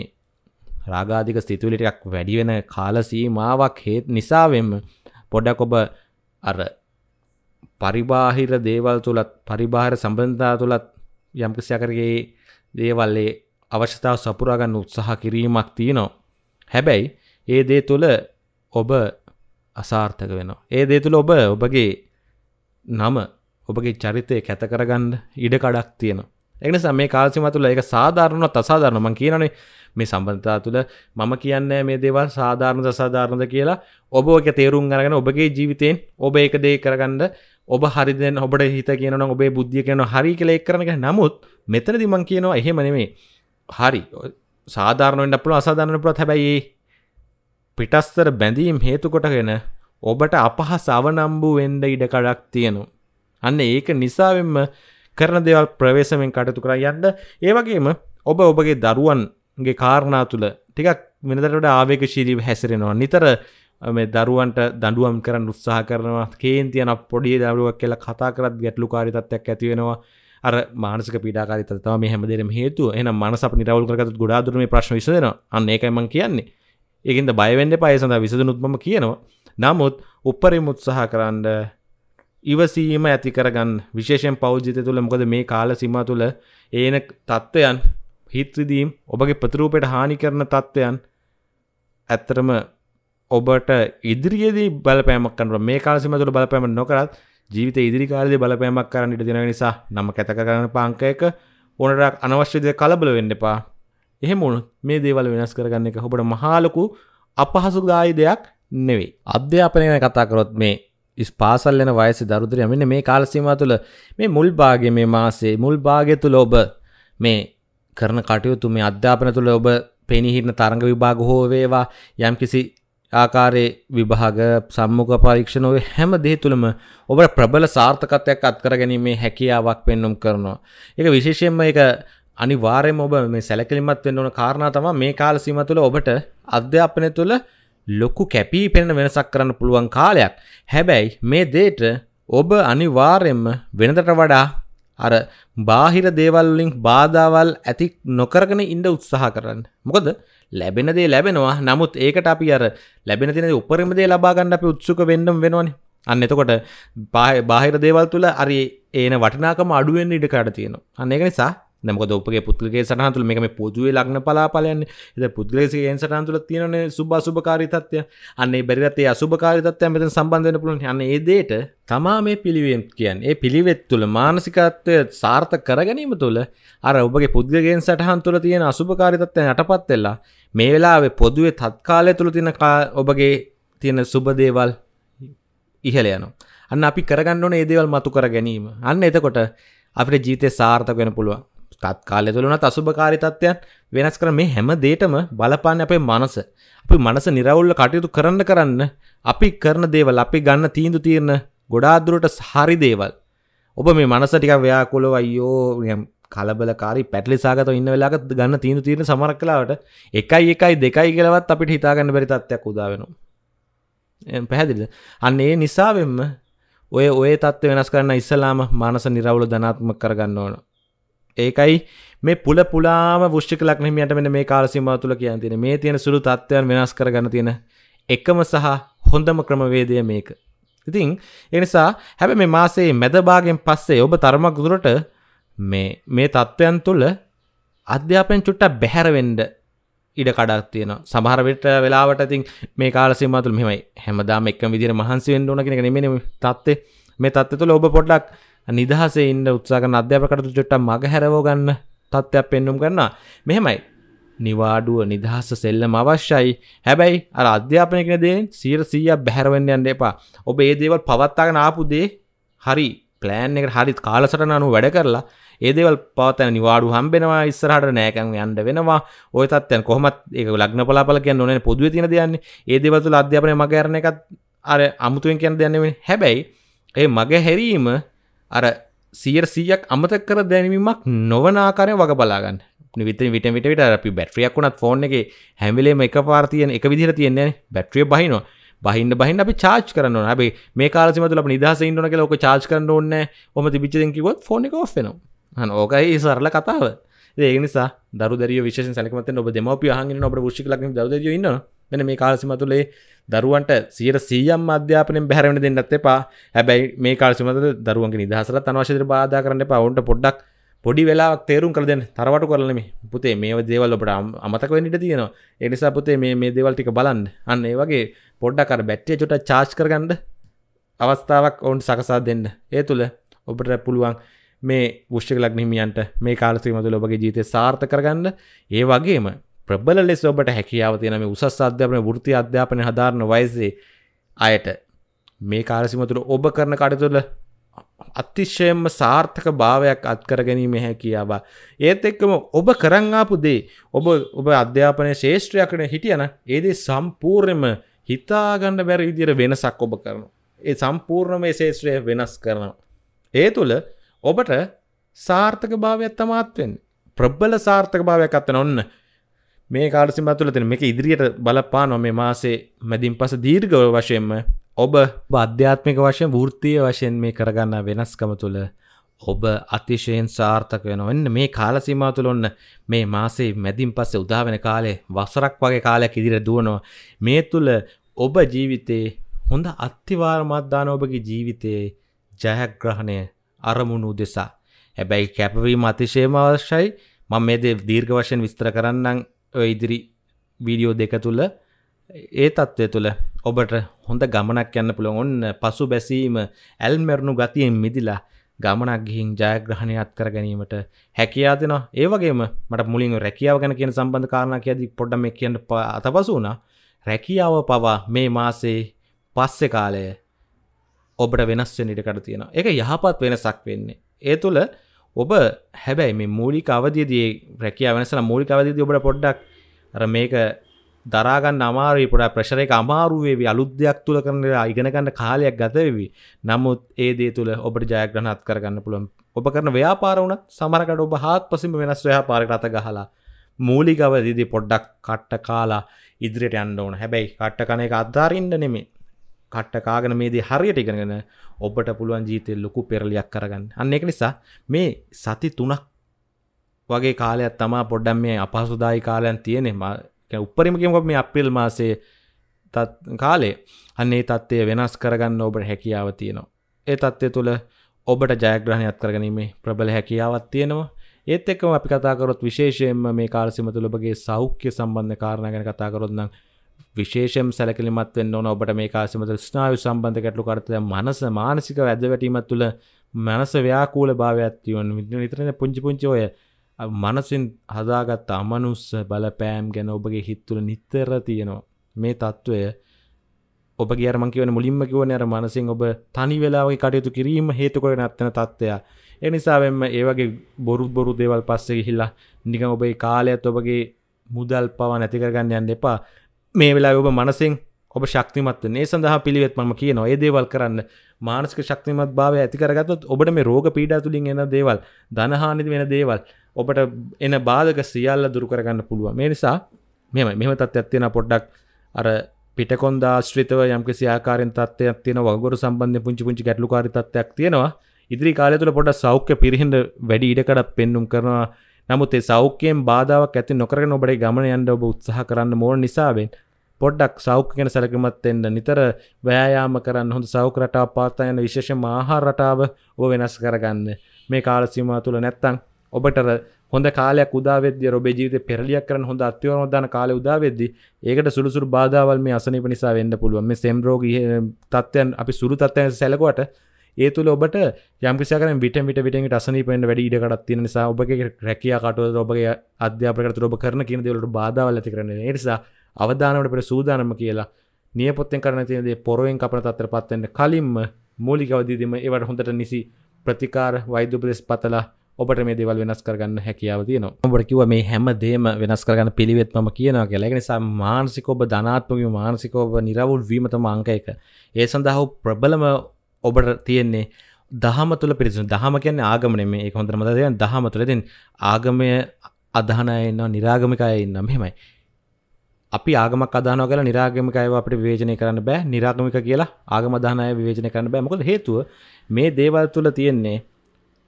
රාගාධික ස්තිතුලිටක් වැඩි වෙන කාල සීමාවක් හේත් නිසාවෙන්ම පොඩක් ඔබ අර පරිබාහිර දේවල් තුළත් පරිබාහිර සම්බන්ධතා තුළත් යම්කිසියකරගේ දේවල්ලේ අවශ්‍යතාව සපුරාගන්න උත්සාහ කිරීමක් තියෙනවා. හැබැයි ඒ දේ තුළ ඔබ අසාර්ථක වෙනවා. ඒ දේ තුළ ඔබ ඔබගේ නම ඔබගේ චරිතය කැතකරගන්න ඉඩකඩක් තියෙනවා. එනිසා මේ කාල්සිම තුළ ඒක සාධාරණවත් අසාධාරණ මම කියනනේ මේ සම්බන්ධතා තුළ මම කියන්නේ මේ දේවල් සාධාරණ අසාධාරණද කියලා ඔබ ඒක තේරුම් අරගෙන ඔබගේ ජීවිතයෙන් ඔබ ඒක දේ කරගන්න ඔබ හරිදෙන් ඔබට හිත කියන ඔබේ බුද්ධිය කියන හරි කළ එක් කරනක නමුත් මෙතන දිමන් කියනවා එහෙමනෙමේ හරි සාධාරණෙන් අපපුල අසාධාරණ පුළත් හැබැයි පිටස්තර බැඳීම් හේතුකොටගෙන ඔබට අපහස් අවනම්බූ වෙන්ඩ ඉඩ කඩක් තියෙනු. අන්න ඒක නිසාවෙන්ම කරන දෙවල් ප්‍රවේශමෙන් කටතු කර යන්න ඒවගේම ඔබ ඔබගේ දරුවන්ගේ කාරණා තුළ ටිකක් මිනිදරට ආවේක ශීරීව හැසිරෙනවා නිතර මේ දරුවන්ට දඩුවම් කරන්න උත්සාහ කරනවා කේන් තියන පොඩි දරුවක් කියලා කතා කරත් ගැටලු කාරිතත්යක් ඇතිවෙනවා අර මානසක පිඩාකාරිත තම හැමදරම හේතු එන මනසප නිරවල් කරගත් ගොඩාදුරම ප්‍රශ් විසදෙන අන්න එකයිමං කියන්නේ ඒකන්ද බයවෙන්ඩ පයසඳ විසඳනුත්ම කියනවා නමුත් උපරිම උත්සාහ කරන්න ඉවසීම ඇති කරගන්න විශේෂෙන් පෞද්ජිත තුළ මොකද මේ කාල සිම තුළ ඒන තත්ත්වයන් හිත්‍රදීම් ඔබගේ ප්‍රතරූපයට හානි කරන තත්ත්වයන් ඇත්තරම ඔබට ඉදිරියේදී බලපෑමක් කනට මේ කාලසිම තුළ බලපෑම නොකරත් ජීවිත ඉදිරිකාලද බලපෑමක් කරන්නට දෙන නිසා නම කැතක කරන පාංකයක ඕනටක් අනවශ්‍යදය කලබල වෙන්න එපා එහෙමුණු මේ දේවල් වෙනස් කරගන්න එක හොබට මහාලොකු අපහසුදායි දෙයක් නෙවෙයි. අධ්‍යාපනයන කතාකරොත් මේ ඉස් පාසල්ලන වයස දරුදරය මෙන්න මේ කාලසීම තුළ මේ මුල් භාග මේ මාසේ මුල් භාගය තුළ ඔබ මේ කරන කටයුතු මේ අධ්‍යාපන තුළ ඔබ පෙනිහිරන තරඟ විභාග හෝ වේවා යම් කිසි ආකාරයේ විභාග සම්මුඛ පරීක්ෂණ ඔය හැම දේ තුළම ඔබට ප්‍රබල සාර්ථකත්වයක් අත්කර ගැනීමේ හැකියාවක් පෙන්වුම් කරනවා. ඒක විශේෂයෙන්ම ඒක අනිවාර්යයෙන්ම ඔබ මේ සැලකිලිමත් වෙන්න ඕන කාරණා තමයි මේ කාල සීමා තුළ ඔබට අධ්‍යාපනය තුළ ලොකු කැපී පෙනෙන වෙනසක් කරන්න පුළුවන් කාලයක්. හැබැයි මේ දේට ඔබ අනිවාර්යයෙන්ම වෙනදට වඩා අර බාහිර දේවල් වලින් බාධාවල් ඇති නොකරගෙන ඉන්න උත්සාහ කරන්න. මොකද ලැබෙනදේ ලැබෙනවා නමුත් ඒකට අපි අර ලැබෙන තින උපරමදේ ලබාගන්න අපි උත්සුක වෙන්නම් වෙනවානි අන්න එතකොට බාහිර දේවල් තුළ අරි ඒන වටිනාකම අඩුවෙන් ඉඩකාට තියෙනවා අන්න එක නිසා නමක ඔපගේ පුද්ගලගේ සටහන්තුල මේ මේ පොදුවේ ලක්න පලාපලයන්න එද පුද්ගලේසිගෙන් සටහන්තුල තියෙනන සුබ සුභකාරිතත්වය අන්නේ බැරිතේ අසුභකාරිතත්වය මෙතන සම්බන්ධන පුළුවන් යන්න ඒදේට තමා මේ පිළිවෙන් කියන් ඒ පිළිවෙත් තුළ මානසිකත්වය සාර්ථ කරගැනීම තුළ අර ඔබගේ පුද්ගලගෙන් සටහන් තුළ තියෙන අසුභකාරිතත්වය යටපත් වෙලා මේ වෙලාවේ පොදුවේ තත්කාලය තුළ තියෙන ඔබගේ තියෙන සුබදේවල් ඉහළ යනවා අන්න අපි කරගන්න ඕන ඒ දේවල් මතු කර ගැනීම අන්න එතකොට අපිට ජීවිතේ සාර්ථක වෙන පුළුවන් තත් කාලය තුළන අසුභකාරිතත්වයන් වෙනස් කර මේ හැම දේටම බලපාන්න අපේ මනස අපි මනස නිරවුල්ල කටයුතු කරන්න කරන්න අපි කරන දේවල් අපි ගන්න තීන්දු තීරණ ගොඩාදුරට හරි දේවල් ඔබ මේ මනස ටික ව්‍යාකුලෝ අයියෝ කලබලකාරි පැටලිසාගත ඉන්න වෙලාගත් ගන්න තීන්දු තීරණ සමරක් කලාවට එකයි එකයි දෙකයි කියලවත් අපිට හිතාගන්න බැරි තත්ත්වයක් උදාවෙනවා පැහැදිලිද අන්න ඒ නිසාවෙන්ම ඔය ඔය තත්ත්ව වෙනස් කරන්න ඉස්සලාම මානස නිරවුල ධනාත්මක කරගන්න ඕන ඒකයි මේ පුල පුලාම ෘෂ්ික ලක්නහිමියට මෙන මේ කාලසිම තුළ කියන් තියෙන මේ තියෙන සුළු තත්ත්වයන් වෙනස් කරගන්න තියෙන එකම සහ හොඳම ක්‍රමවේදය මේක ඉතිං එනිසා හැබ මේ මාසේ මැදභාගෙන් පස්සේ ඔබ තරමක් දුරට මේ මේ තත්ත්වයන් තුළ අධ්‍යාපෙන් චුට්ට බැහැරවෙන්ඩ ඉඩ කඩක් තියෙන සමහරවිට වෙලාවට ඉතින් මේ කාලසිමතුළ මෙමයි හැමදාම එක් විදිර මහන්සිවෙන් ඕන කෙනෙ නෙමෙන තත්වේ මේ තත්ව තුළ ඔබ පොඩ්ඩක් නිදහසේ ඉන්න උත්සාගන අධ්‍යපකටතු චොට්ට මග හැරවෝ ගන්න තත්ත්වයක් පෙන්නුම් කරන්න මෙහෙමයි නිවාඩුව නිදහස සෙල්ලම අවශ්‍යයි හැබැයි අර අධ්‍යාපනයකන දේ සීර සීය බැහරවෙන්න යන්න එපා ඔබ ඒ දේවල් පවත්තාගෙන ආපුදේ හරි පලෑන් එක හරිත් කාලසටන අනු වැඩ කරලා ඒදවල් පවතන නිවාඩු හම්බෙනවා ඉස්සරහට නෑකන් යන්ඩ වෙනවා ඔය තත්යන් කොහමත් ඒක ලක්න පලාපල කියන්න ඕන පොදුව තින දයන්නේ ඒදවතුල අධ්‍යාපනය මගරණ එකත් අර අමුතුවෙන් කියන්න දෙයන්නේ හැබැයි ඒ මග හැරීම අර සියර් සීයක් අමත කර දැනීමක් නොවනාකාරය වග බලාගන්න විත විට විට අපි බැට්‍රියක් වුණත් ෆෝන් එක හැමිලේම එක පාර්තියන එක විදිර තියන්නේ බැට්‍රිය බහිනවා බහින්න බහින්න අපි චාච් කරන්න හැබේ මේ කාලසිමතුල නිදහස ඉන්නන ලෝක චාච් කරන්න ඕන්න ොම පිචදකිවත් ෆෝන එක ඔස්සෙනවා ඕකයි සරල කතාව ඒ නිසා දරු දර විශෂ සැකමත ඔබ දෙමපියහන් ඔබ ෘෂිලක් දර ඉන්නවා මෙන මේ කාලසිම තුළේ දරුවන්ට සියට සීයම් අධ්‍යාපනෙන් බැහැරවෙන දෙන්නත් එපා හැබැයි මේ කාලසිමත දරුවන්ගේ නිදහසල අනවශ්‍යතර බාධා කරන්න එපා ඔවුන්ට පොඩ්ඩක් පොඩි වෙලාක් තේරුම් කර දෙන්න තරවට කරලම පුතේ මේ දේවල් ඔබට අමතක වෙන්නට තියෙනවා එනිසා පුතේ මේ මේ දේවල් ටික බලන්න අන්න ඒ වගේ පොඩ්ඩක් අර බැට්ටිය චොට චාර්ජ් කරගන්න අවස්ථාවක් ඔවුන් සකසා දෙන්න ඒ තුළ ඔබට පුළුවන් මේ ගෘෂ්ටික ලග්නිමියන්ට මේ කාලසීම තුළ ඔබගේ ජීවිතය සාර්ථක කරගන්න ඒ වගේම ප්‍රබල ලෙස ඔබට හැකියාව තියෙන මේ උසස් අධ්‍යාපන වෘත්ති අධ්‍යාපනය හදාරන වයසේ අයට මේ කාලසිමතුර ඔබ කරන කටතුල අතිශයම සාර්ථක භාවයක් අත්කර ගැනීම හැකියාව. ඒත් එක්කම ඔබ කරංආපු දේ ඔබ ඔබ අධ්‍යාපනය ශේෂත්‍රයක්න හිටියන ඒදේ සම්පූර්ණයම හිතාගණඩ බැරි විදිර වෙනසක් ඔබ කරන. ඒ සම්පූර්ණම ශේෂත්‍රය වෙනස් කරනවා. ඒ තුළ ඔබට සාර්ථක භාවයක් තමාත්වෙන් ප්‍රබ්බල සාර්ථක භාවයක් අත්තන ඔන්න මේ කාඩසිම තුල තින එක ඉදිරියට බලපා නොම මාසේ මැදින් පස දීර්ගව වශයෙන්ම ඔබ අධ්‍යාත්මික වශයෙන් වෘත්තිය වශයෙන් මේ කරගන්න වෙනස්කම තුළ ඔබ අතිශයෙන් සාර්ථක වෙනවන්න මේ කාලසිම තුළ ඔන්න මේ මාසේ මැදින් පස්සේ උදාවෙන කාලේ වසරක් වගේ කාලයක් ඉදිර දුවනවා මේ තුළ ඔබ ජීවිතේ හොඳ අත්තිවාර්මත්දාන ඔබගේ ජීවිතයේ ජයග්‍රහණය අරමුණු දෙසා හැබැයි කැපවීම අතිශයම අවශ්‍යයි මම මේ දේ දීර්ඝ වශයෙන් විස්තර කරන්නම් ඉදිරි වීඩියෝ දෙක තුළ ඒ තත්ත්වය තුළ ඔබට හොඳ ගමනක් යන්න පුළුවන් ඔන්න පසු බැසීම ඇල්මැරණු ගතියෙන් මිදිලා ගමනක් ගිහින් ජයග්‍රහණයත් කර ගැනීමට හැකයා දෙෙන ඒවගේම මට මුලින් රැකියාව ගැන කියන සම්බඳධ කාරණ කියද පොඩ්ඩම කියන්න අතපසු වුණ රැකියාව පවා මේ මාසේ පස්සෙ කාලය ඔබට වෙනස්වෙනිට කට තියෙන එක යහපත් වෙනසක් වෙන්නේ ඒ තුළ ඔබ හැබැයි මේ මූලික අවදියදේ රැකිය වෙනසල මූලික අවදිදි ඔබට පොඩ්ඩක් අර මේක දරාගන්න අමාරුවයි පොඩ ප්‍රශර එක අමාරුවේවි අලුද්‍යයක් තුළ කරන ඉගෙනගන්න කාලයක් ගතවෙවි නමුත් ඒදේ තුළ ඔබට ජයග්‍රහත් කරගන්න පුළුවන් ඔබ කරන ව්‍යාපාරවුණ සමරකට ඔබ හත් පසිම වෙනස් ව්‍යාපාරක රත ගහලා මූලිකව දිදි පොඩ්ඩක් කට්ට කාලා ඉදිරියට අන්න ඕන හැබැයි කට්ට කන එක අත්ධාරන්න නෙමේ කට්ට කාගෙන මේදී හරියට ඉගෙනගෙන ඔබට පුළුවන් ජීතය ලොකු පෙරලියක් කරගන්න අන්න එක නිසා මේ සති තුනක් වගේ කාලයක් තමා පොඩ්ඩම් මේ අපහසුදායි කාලයන් තියෙනෙ උපරිමකම මේ අප්‍රිල් මාසේ කාලේ අන්නේ තත්ත්වය වෙනස් කරගන්න ඔබට හැකියාව තියෙනවා ඒ තත්ත්වය තුළ ඔබට ජයග්‍රහණයක් කරගනීමේ ප්‍රබල හැකියාවත් තියෙනවා ඒත් එක්කම අපි කතාකරොත් විශේෂයෙන්ම මේ කාලසිම තුළබගේ සෞඛ්‍ය සම්බන්ධ කාරණ ගැන කතාකරොත්නම් විශේෂම් සැලකලිමත් වෙන්න ඕන ඔබට මේ කාසිමත ස්නායු සම්බන්ධ ගැටලු කරතය මනස මානසික වැද වැටීමත් තුළ මනස ව්‍යාකූල භාවයක්ත්තිවන් නිතරන පුංචි පුංචි ඔය මනසින් හදාගත් අමනුස්ස බලපෑම් ගැන ඔබගේ හිත්තුල නිත්තර තියෙනවා මේ තත්ත්වය ඔබ ගේරමන් කියවන මුලින්ම කිවන අර මනසින් ඔබ තනි වෙලාවගේ කටයුතු කිරීම හේතුකොට නැත්තන තත්ත්වයා එනිසාවෙන්ම ඒවගේ බොරු බොරු දේවල් පස්සෙ හිල්ලා නික ඔබේ කාලයත් ඔබගේ මුදල් පව නැතිකරගන්න යන්න එපා මේ වෙලා ඔබ මනසිෙන් ඔබ ශක්තිමත් ඒ සඳහ පිළිවෙත්ම කිය නොය දේවල් කරන්න මානසික ශක්තිමත් භාව ඇතිකරගත් ඔබට මේ රෝග පීඩා තුළින් එන දේවල් දනහානිති වෙන දේවල් ඔබට එන බාධක සියල්ල දුරකරගන්න පුළුව මේ නිසා මෙම මෙම තත් ඇත්තියෙන පොඩ්ඩක් අර පිටකොන්ද ආශ්‍රිතව යම්කිසි ආකාරෙන් තත්වයක් තියෙන වගුරු සම්බන්ධ පුංචි පුංචි ගැටලුකාරි තත්වයක් තියෙනවා ඉදිරි කාලය තුළ පොඩ සෞඛ්‍ය පිරිහිඳ වැඩි ඉඩකඩක් පෙන්නුම් කරනවා නමුත් ඒ සෞඛ්‍යයෙන් බාධාවක් ඇති නොකරගෙන ඔබේ ගමන යන්න ඔබ උත්සාහ කරන්න මෝන නිසාවෙන් පොඩ්ඩක් සෞඛ්‍ය ගැන සැලකිලිමත් වෙන්න නිතර ව්‍යායාම කරන්න හොඳ සෞඛ්‍ය රටාව පවත්වා යන විශේෂම ආහාර රටාව ඔබ වෙනස් කරගන්න මේ කාල සීමාව තුළ නැත්තම් ඔබට හොඳ කාලයක් උදාවෙද්‍ය ඔබේ ජීවිත පෙරලියක් කරන හොඳ අත්‍යවනෝදාන කාලය උදාවෙද්දි ඒකට සුළුසුරු බාධාවල් මේ අසනීප නිසා වෙන්න පුළුවන් මේ සෙම් රෝගී තත්ත්වයන් අපි සුළු තත්ත්වයන් සැලකුවට ඒ තුළ ඔබට යම්කිසාකර විට විට විට අසනීපෙන් වැඩ ඉඩකටත් තියෙන නිසා ඔබගේ රැකයා කටුව ඔබගේ අධ්‍යාපකට ඔබ කරන කියන දෙවලට බාධාවල් ඇති කරන නිසා අවධානවට පෙට සූදානම කියලා නියපොත්තෙන් කරන තියදේ පොරුවෙන් කපන තත්තර පත්වෙන්න කලින්ම මූලිකවදීදීම ඒවට හොඳට නිසි ප්‍රතිකාර වෛද්‍යපදෙස් පතලා ඔබට මේ දෙවල් වෙනස් කරගන්න හැකියාව තියෙන ඔබට කිව මේ හැම දේම වෙනස් කරගන්න පිළිවෙත්ම කියනවා කියලා නිසා මානසිකෝබ ධනාත්මක මානසිකෝබ නිරවුල් වීමතම අංක එක ඒ සඳහා ප්‍රබලම ඔබට තියෙන්නේ දහම තුළ පිරිසු දහම කියන්නේ ආගමන මේ හොඳර මතදයන් දහම තුළතින් ආගමය අදහනයන්නවා නිරාගමිකය ඉන්න මෙහෙමයි. අපි ආගමක් අදාන කල නිරාගමිකයව අපට වේජනය කරන්න බෑ නිරාගමික කියලා ආගමදානය විවේජනය කරන්න බෑමකොද හේතුව මේ දේවල් තුළ තියෙන්නේ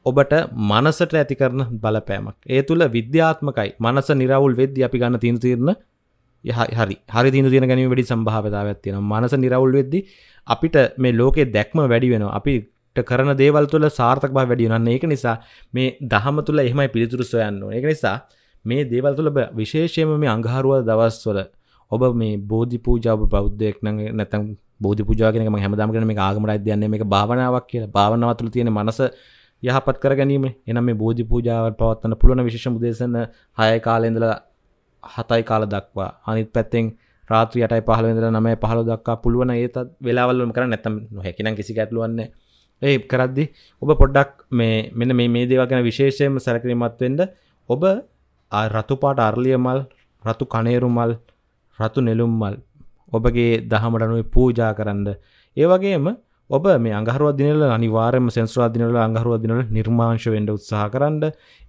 ඔබට මනසට ඇති කරන බලපෑමක් ඒ තුළ විද්‍යාත්මකයි මනස නිරවුල් වෙද්‍ය අපි ගන්න තිීන් තිරණ හරි හරි දින දින ගැනීම වැඩි සම්භාවතාවක් තියෙන මනස නිරවුල් වෙද්දි අපිට මේ ලෝකේ දැක්ම වැඩි වෙනවා අපිට කරන දේවල් තුළ සාර්ථක බව වැඩි වෙනවා ඒක නිසා මේ දහම තුළ එහෙමයි පිළිතුරු සොයන්න ඕනේ ඒක නිසා මේ දේවල් තුළ විශේෂයෙන්ම මේ අඟහරුවා දවස්වල ඔබ මේ බෝධි පූජාව බෞද්ධයෙක් නම් නැත්නම් බෝධි පූජාව කියන එක මම හැමදාම කියන මේක ආගමටයි දෙන්නේ මේක භාවනාවක් කියලා භාවනාව තුළ තියෙන මනස යහපත් කර ගැනීම එනම් මේ බෝධි පූජාව පවත්වන්න පුළුවන් විශේෂ උදේසන 6 කාලේ ඉඳලා හතයි කාල දක්වා අනිත් පැත්තෙන් රාත්‍රියට පහලවෙදර නම පහල දක්වා පුළුවන ඒතත් වෙලාවල්ලම කර නැතම් නොහැකිනම් කිසි ඇටලුවන්නේ ඒ කරද්දි ඔබ පොඩ්ඩක් මේ මෙන මේ මේ දේවගෙන විශේෂයම සැලකිරීමත්වෙන්ට ඔබ රතුපාට අර්ලිය මල් රතු කනේරු මල් රතු නෙළුම් මල් ඔබගේ දහමට අනුවේ පූජා කරන්න ඒවගේම ඔබ මේ අගහරුව දිනල අනිවාරම සෙන්ස්වා දිනල අගහරුව දිනල නිර්මාංශ වෙන්ඩ උත්සාහ කරන්න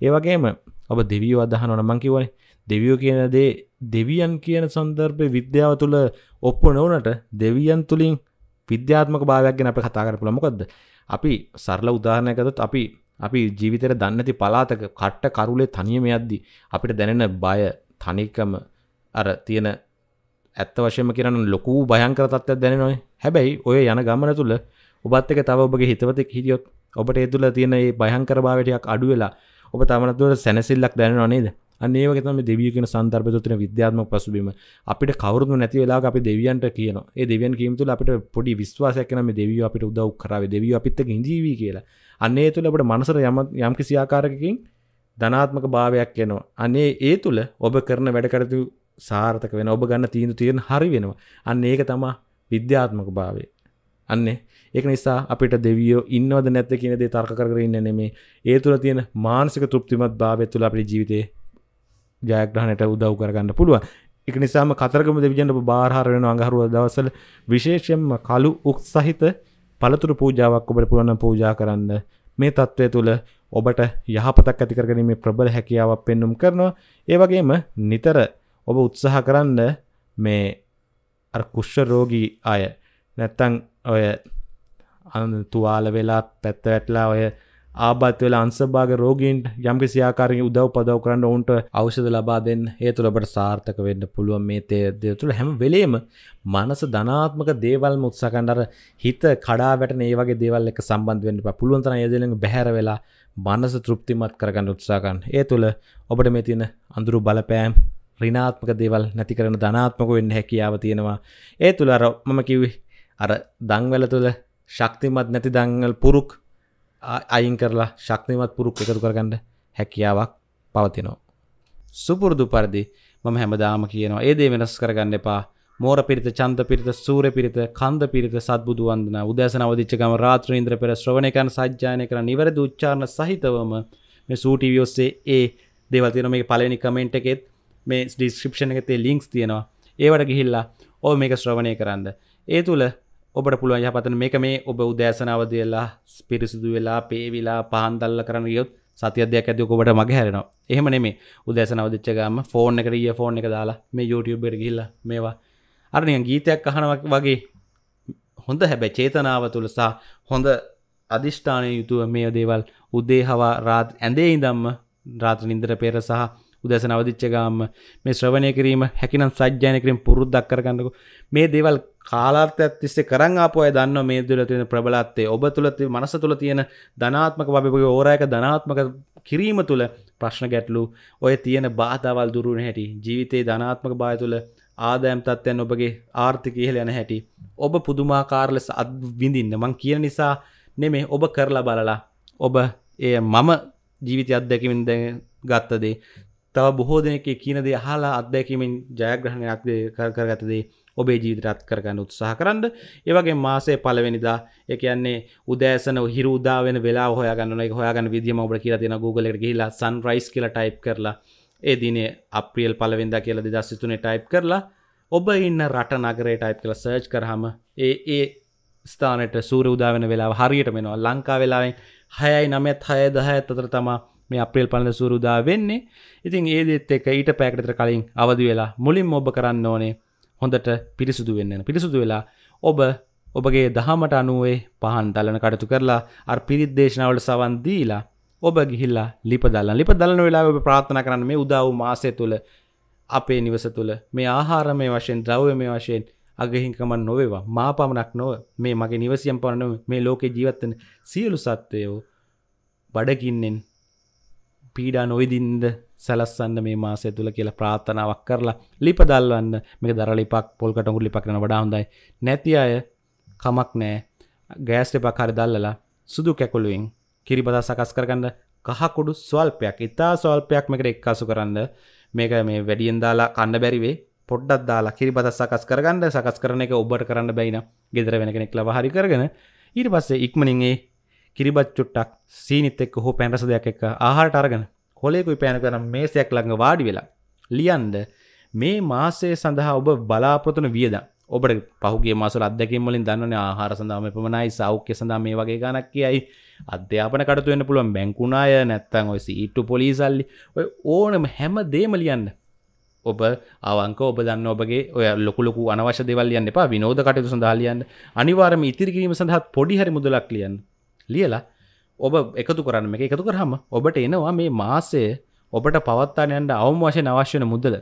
ඒවගේම ඔබ දෙවියෝ අදහනොන මංකිවනේ දෙවියෝ කියන දේ දෙවියන් කියන සන්දර්භය විද්‍යාව තුළ ඔප්පු නොවනට දෙවියන් තුළින් විද්‍යාත්මක භාවයක් ගැන අප කතා කර පුළමොකක්ද අපි සරල උදාහරණයකතත් අපි අපි ජීවිතයට දන්නති පලාතක කට්ට කරුලේ තනියම යද්දී අපිට දැනෙන බය තනිකම අර තියෙන ඇත්ත වශයම කරන ලොකු බයංකර තත්ත්යක් දැනනොයි හැබැයි ඔය යන ගමන තුළ ඔබත් එක තව ඔබගේ හිතවතෙක් හිටියොත් ඔබට ඒ තුළ තියෙන ඒ බයංකර භාවටයක් අඩුවෙලා ඔබ තමනතුවට සැනසිල්ලක් දැනනවා නේද අනේවගතම දෙවියකෙන සන්දර්භතන විද්‍යාත්ම පසුබීම අපිට කවරුම නැති වෙලා අපි දෙවියන්ට කියන ඒ දෙවියන් කීමතුල අපිට පොඩි විශ්වාසයක්නම දෙවිය අපිට උදව් කරාව දෙවිය අපිත්ත ඉජීවී කියලා අන්නේ තුළ අපට මනසර යම යම්කි සියාකාරකින් ධනාත්මක භාවයක් යනවා අනේ ඒ තුළ ඔබ කරන වැඩකරතු සාර්ථක වෙන ඔබ ගන්න තීන්දු තියෙන හරි වෙනවා අන්න ඒක තමා විද්‍යාත්මක භාවය අන්න ඒක නිසා අපිට දෙවියෝ ඉන්නවද නැත්ත කියන දේ තර්ක කරගෙන ඉන්න නෙමේ ඒ තුළ තියෙන මානසික තෘප්තිමත් භාවය තුළ අපේ ජීවිතේ ජයග්‍රහණයට උදව් කරගන්න පුළුව එක නිසාම කතරගම දෙවිජන්ට බාහර වෙන අඟහරුව දවසල විශේෂයෙන්ම කලු උක් සහිත පළතුරු පූජාවක් ඔබට පුළුවන් පූජා කරන්න මේ තත්ත්වය තුළ ඔබට යහපතක් ඇතිකරගනීමේ ප්‍රබල හැකියාවක් පෙන්නුම් කරනවා ඒවගේම නිතර ඔබ උත්සාහ කරන්න මේ කුෂ්ෂ රෝගී අය නැත්තං ඔය තුවාල වෙලා පැත්ත වැටලා ඔය ආබත්වෙල අන්සභාග රෝගීන්ට යම්කි සියාකාරෙන් උදව් පදව කරන්න ඔවුන්ට අවෂද ලබා දෙන්න ඒ තුළබට සාර්ථක වෙන්න පුළුවන් මේ තේදය තුළ හැම වෙලේම මනස ධනාත්මක දේවල් මුත්සකණ්ඩර හිත කඩාට ඒවගේ දෙවල් එක සම්බන්ධ වෙන්න පුළුවන්තන යදලෙන බැහැර වෙලා මනස තෘප්තිමත් කරගන්න උත්සාකන් ඒ තුළ ඔබට මේ තියෙන අඳුරු බලපෑම් රිනාත්මක දේවල් නැති කරන ධනාත්මක වෙන්න හැකියාව තියෙනවා ඒ තුළ අර මම කිව්වේ අර දංවල තුළ ශක්තිමත් නැති දංගල් පුරුක් අයින් කරලා ශක්තිමත් පුරුක් එකතු කරගන්න හැකියාවක් පවතිනෝ. සුපුරුදු පරිදි මම හැමදාම කියනවා ඒ දේ වෙනස් කරගන්න එපා මෝර පිරිත චන්ද පිරිත සූර පිරිත කන්ද පිරිත සත්බුදු වන්දන උදෑස නවදිච්චකම රාත්‍ර ඉන්ද්‍ර පෙර ශ්‍රවණයකන් සජ්ජානය කරන නිවැරදි උච්චාරණ සහිතවම මේ සූටිවි ඔස්සේ ඒ දේවල් තියෙනවා මේක පළවෙනි කමෙන්ට් එකෙත් මේ ඩිස්ක්‍රිප්ෂන් එකේ ලින්ක්ස් තියෙනවා ඒවට ගිහිල්ලා ඕ මේක ශ්‍රවණය කරන්න ඒ තුළ ඔබට පුළුවන් යහපතන මේක මේ ඔබ උදෑසනාවද වෙලා පිරිසිදු වෙලා පේවිලා පහන්දල්ල කරන ගියොත් සතිය දෙයක් ඇති ඔබට මගේ හැරෙනවා. එහෙම නෙමෙයි. උදෑසනාව දිච්ච ගාම ෆෝන් එකට ඉයර්ෆෝන් එක දාලා මේ YouTube එකට ගිහිල්ලා මේවා අර නිකන් ගීතයක් අහනවා වගේ හොඳ හැබැයි චේතනාව තුල සහ හොඳ අදිෂ්ඨානය යුතුව මේ දේවල් උදේ හවා රාත් ඇඳේ ඉඳන්ම රාත්‍රී නින්දට පෙර සහ උදැසන අවදිච්ච ගාම මේ ශ්‍රවණය කිරීම හැකිනම් සජ්ජායන කිරීම පුරුද්දක් කරගන්නකො මේ දේවල් කාලාර්ථයක් තිස්සේ කරන් ආපු අය දන්න මේ තුළ තියෙන ප්‍රබලත්වය ඔබ තුළ මනස තුළ තියෙන ධනාත්මක බබගේ ඕරයක ධනාත්මක කිරීම තුළ ප්‍රශ්න ගැටලු ඔය තියෙන බාධාවල් දුරුණ හැටි ජීවිතයේ ධනාත්මක බාය තුළ ආදෑම් තත්ත්වයන් ඔබගේ ආර්ථික ඉහළ යන හැටි ඔබ පුදුමාකාර ලෙස අත් විඳින්න මං කියන නිසා නෙමේ ඔබ කරලා බලලා ඔබ එය මම ජීවිතය අත්දැකමින් ගත්තදේ තව බොහෝ දෙනෙක් කියනදේ හලා අත්දැකීමෙන් ජයග්‍රහණයක් කරගතදේ ඔබේ ජීවිතරත් කරගන්න උත්සාහ කරන්න ඒවගේ මාසේ පලවෙනිදා එකයන්නේ උදෑසන හිරුදා වෙන වෙලා හොයගන්න හොයගන්න විදිම ඔබට කියලා තියෙන Google එකට ගිහිලා sunrise කියලා type කරලා ඒ දිනේ අප්‍රියල් පලවෙනිදා කියලා 2023 type කරලා ඔබ ඉන්න රට නගරේ type කරලා search කරාම ඒ ඒ ස්ථානට සූර උදාවෙන වෙලා හරියට මෙනවා ලංකා වෙලාවෙන් හයයි නමත් හය දහඇත් අතර තමා මේ අප්‍රේල් පලඳ සූරුදා වෙන්නේ ඉතින් ඒදෙත් එක ඊට පැකටතර කලින් අවදි වෙලා මුලින් ඔබ කරන්න ඕනේ හොඳට පිරිසුදු වෙන්න පිරිසුදු වෙලා ඔබ ඔබගේ දහමට අනුවේ පහන් දලන කටතු කරලා අර් පිරිත් දේශනාවට සවන් දීලා ඔබ ගිහිල්ලා ලිප දල්ලන් ලිප දලන වෙලා ඔබ ප්‍රාථනා කරන්න මේ උදා වූ මාසය තුළ අපේ නිවස තුළ මේ ආහාර මේ වශයෙන් ද්‍රව්‍ය මේ වශයෙන් අගහිංකම නොවේවා මා පමණක් නොව මේ මගේ නිවසියම් පරණ මේ ලෝකේ ජීවත්වන සියලු සත්වයෝ බඩකින්නෙන් පීඩා නොවිදින්ද සැලස්සන්න මේ මාසය තුළ කියලා ප්‍රාථනාවක් කරලා ලිපදල්වන්න මේ දරලිපක් පොල්කටගු ලිපක්න වඩා හොඳයි නැති අය කමක් නෑ ගෑස්ට පක්හරි දල්ලලා සුදු කැකුළුවෙන් කිරිබදා සකස් කරගන්න කහකුඩු ස්වල්පයක් ඉතා ස්වල්පයක් මෙකට එක්කාසු කරන්න මේක මේ වැඩියෙන් දාලා කන්න බැරිවේ පොඩ්ඩක් දාලා කිරිබද සකස් කරගන්න සකස් කරන එක ඔබට කරන්න බැයින ගෙදර වෙන කෙනෙක් ලබ හරි කරගෙන ඊට පස්සේ ඉක්මනින් ඒ කිරිබත් චුට්ටක් සීනිත් එක්ක හෝ පැන්රස දෙයක් එක්ක ආහාරට අරගෙන හොලෙකුයි පෑනකන මේසයක් ළඟ වාඩි වෙලා ලියන්ද මේ මාසය සඳහා ඔබ බලාපොරතුන වියද ඔබට පහුගේ මාසල අදැකින් වලින් දන්නන ආහාර සඳහම පමණයි සෞඛ්‍ය සඳහා මේ වගේ ගණක් කියයි අධ්‍යාපන කටතුවෙන්න පුළුවන් බැංකුණාය නැත්තං ඔයි ඊට්ටු පොලිසල්ලි ඔය ඕනම හැම දේම ලියන්න ඔබ අවංක ඔබ දන්න ඔබගේ ඔය ලොකුලොකු අනවශ්‍ය දෙවල්ලියන්න එපා විනෝධ කටයුතු සඳහා ලියන්න අනිවාර්යම ඉතිරි කිරීම සඳහා පොඩි හරි මුදලක් ලියන්න ලියලා ඔබ එකතු කරන්න එක එකතු කරහම ඔබට එනවා මේ මාසය ඔබට පවත්තානයන්ට අවම වශය අවශ්‍යන මුදල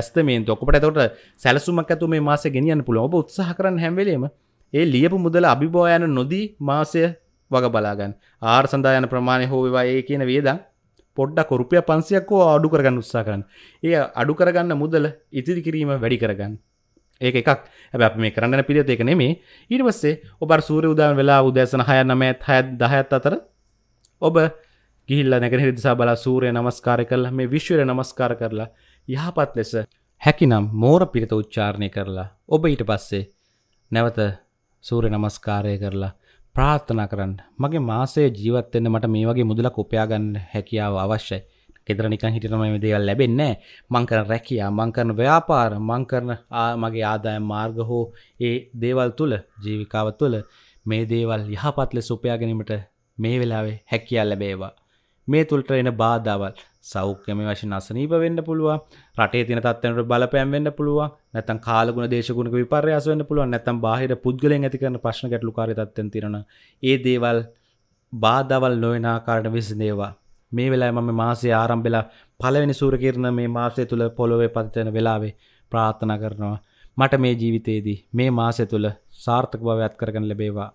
ඇස්තමේ ඔොකට තොට සැලසුමක් ඇතු මේ මාස ගෙනියන්න පුළ ඔබ උත්සාහ කරන්න හැම්වලීම ඒ ලියපු මුදල අභිබෝයන නොදී මාසය වග බලාගන්න ආර් සඳායන ප්‍රමාණය හෝවවා ඒ කියන වේදන් පොඩ්ඩක් රුපිය පන්සියක් හෝ අඩු කරගන්න උත්සාකරන්න ඒ අඩු කරගන්න මුදල ඉතිරි කිරීම වැඩි කරගන්න ඒ එකක් හැබැ මේ කරන්න පිළියත එක නෙමේ ඊටවස්සේ ඔබ සූර උදාන් වෙලා උදෑසන හය නමෑත් හැත් දහඇත් අතර ඔබ ගිල්ල නැගෙන හිරිදිසා බලා සූරය නමස්කාර කරලා මේ විශ්වර නමස්කාර කරලා යහපත් ලෙස හැකිනම් මෝර පිරිත උච්චාරණය කරලා ඔබ ඊට පස්සේ නැවත සූරය නමස්කාරය කරලා ප්‍රාර්ථනා කරන්න මගේ මාසේ ජීවත්වෙන්න මට මේ වගේ මුදලක් උපයාගන්න හැකියාව අවශ්‍යයි ෙදර නිකන් හිටනම දේවල් ලැබෙන්න මංකරන රැකයා මංකරන ව්‍යාපාර මංකරන මගේ ආදායම් මාර්ග හෝ ඒ දේවල් තුළ ජීවිකාව තුළ මේ දේවල් යහපත්ල සුපයාගැනීමට මේ වෙලාවේ හැකියා ලැබේවා මේ තුළට එන බාධාවල් සෞඛ්‍යම වශයෙන් අසනීප වෙන්න පුළුව රටේ තින තත්වනට බලපෑම් වෙන්න පුළුව නැතන් කාලගුණ දේශගුණ විපර්යාස වෙන්න පුළුව නැතම් බාහිර පුද්ගලෙන් ඇති කරන ප්‍රශ්න ගැටලු කාරිතත්වෙන් තිරෙන ඒ දේවල් බාධවල් නොවෙනාකාරට විසිදේවා මේ වෙලා මම මාසේ ආරම්භෙලා පලවෙනි සූරකිරණ මේ මාසය තුළ පොළොවේ පතිතන වෙලාවේ ප්‍රාර්ථනා කරනවා මට මේ ජීවිතයේදී මේ මාසය තුළ සාර්ථක භවයක් කරගන්න ලැබේවා.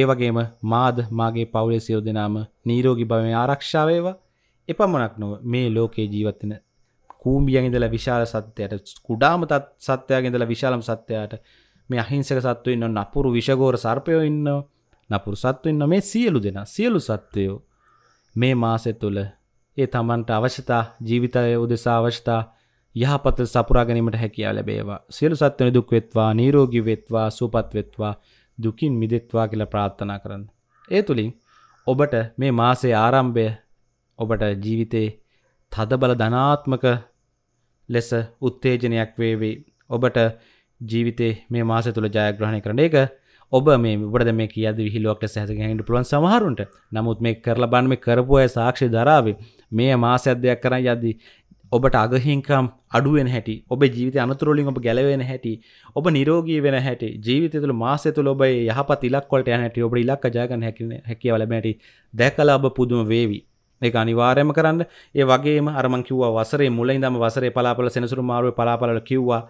ඒ වගේම මාද මාගේ පවුලේ සියලු දෙනාම නිරෝගී භවයේ ආරක්ෂා වේවා. එපමණක් නොව මේ ලෝකේ ජීවත් වෙන කූඹියන් ඉඳලා විශාල සත්ත්වයට කුඩාම සත්ත්වයන් ඉඳලා විශාලම සත්ත්වයට මේ අහිංසක සත්වයෝ ඉන්නව නපුරු විෂගෝර සර්පයෝ ඉන්නව නපුරු සත්වයෝ ඉන්නව මේ සියලු දෙනා සියලු සත්වයෝ මේ මාසෙ තුළ ඒ තමන්ට අවශ්‍යතා ජීවිතය උදෙසා අවශ්‍යතා යහපත සපුරා ගැනීමට හැකියාව ලැබේවා. සියලු සත්වන දුක් වෙත්වා, නිරෝගී වෙත්වා, සුවපත් වෙත්වා, දුකින් මිදෙත්වා කියලා ප්‍රාර්ථනා කරන්න. ඒ තුලින් ඔබට මේ මාසයේ ආරම්භය ඔබට ජීවිතේ තදබල ධනාත්මක ලෙස උත්තේජනයක් වේවි. ඔබට ජීවිතේ මේ මාසය තුළ ජයග්‍රහණය කරන එක ඔබ මේ ඔබට මේ කියද විහිලුවක් ලෙස හැසගැහිට පුළුවන් සමහරුන්ට නමුත් මේ කරලා බන් මේ කරපු අය සාක්ෂි දරාවේ මේ මාසයක් දෙයක් කරන්න යද්දී ඔබට අගහිංකම් අඩුවෙන් හැටි ඔබ ජීවිත අනතුරලින් ඔබ ගැලවෙන හැටි ඔබ නිරෝගී වෙන හැටි ජීවිත තුළ මාසය තුළ ඔබ යහපත් ඉලක්වලට යන හැටි ඔබ ඉලක්ක ජයගන්න හැකින හැකිය වලබැටි දැකලා ඔබ පුදුම වේවි ඒ අනිවාර්යම කරන්න ඒ වගේම අරමං කිව්වා වසරේ මුලින්දම වසරේ පලාපල සෙනසුරු මාරුවේ පලාපල කිව්වා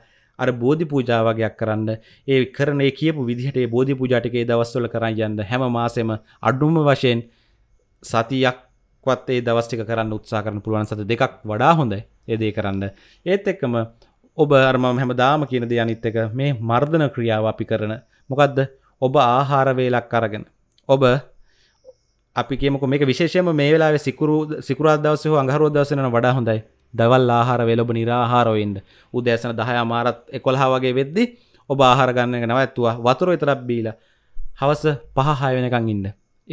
අර බෝධි පූජාවගයක් කරන්න ඒ කරනේ කියපු විදිහට බෝධි පූජාටිකේ දවස්වල කරන්න යන්න හැම මාසෙම අඩුම වශයෙන් සතියක්වත් ඒ දවස්ටික කරන්න උත්සා කරන පුළුවන් සත දෙකක් වඩා හොඳයි ඒදේ කරන්න ඒත් එක්කම ඔබ අරම හැමදාම කියන දෙ අනිත් එක මේ මර්ධන ක්‍රියාව අපි කරන මොකක්ද ඔබ ආහාරවේලක් අරගෙන ඔබ අපි කියමක මේක විශේෂම මේ වෙලා සිකරු සිකරදවස හෝ අඟහරෝදවසන වඩා හොඳයි දවල් ආහාර වෙලබ නිරාහාරෝයින්ද උදෑසන දහය මාරත් එකොල්හා වගේ වෙද්දි ඔබ ආහාර ගන්න නවඇත්තුවා වතුර විතරක් බීල හවස පහහාය වෙනකං ඉන්න.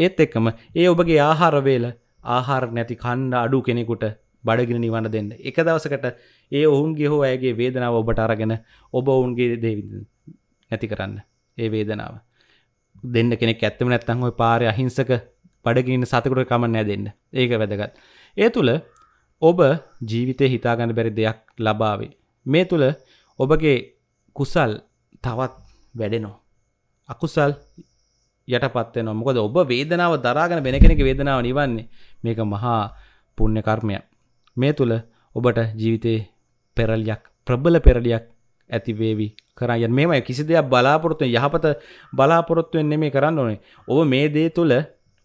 ඒත් එක්කම ඒ ඔබගේ ආහාරවේල ආහාර නැති කණ්ඩ අඩු කෙනෙකුට බඩගෙන නිවන්න දෙන්න. එක දවසකට ඒ ඔවුන්ගේ හෝ ඇගේ වේදනාව ඔබට අරගෙන ඔබ ඔවුන්ගේ දේවිද නැති කරන්න ඒ වේදනාව. දෙන්න කෙනෙක් ඇත්තම නැත්තන් ඔය පාරය අහිංසක බඩගන්න සතකුට කමන්නෑ දෙන්න ඒක වැදගත්. ඒ තුළ ඔබ ජීවිතය හිතාගන්න බැරි දෙයක් ලබාවේ. මේ තුළ ඔබගේ කුසල් තවත් වැඩෙනෝ. අකුසල් යටපත්වන මොකද ඔබ වේදනාව දරාගෙන වෙන කෙනෙක වේදනාව නිවන්නේ මේක මහා පුුණ්‍ය කර්මය. මේ තුළ ඔබට ජීවිතයේ පෙරලියක් ප්‍රබල පෙරලියක් ඇතිවේවි කරය මේමයි කිසි දෙයක් බලාපොරොත්තුව යහපත බලාපොරොත්තුවෙන් නෙමේ කරන්න ඕනේ ඔබ මේ දේ තුළ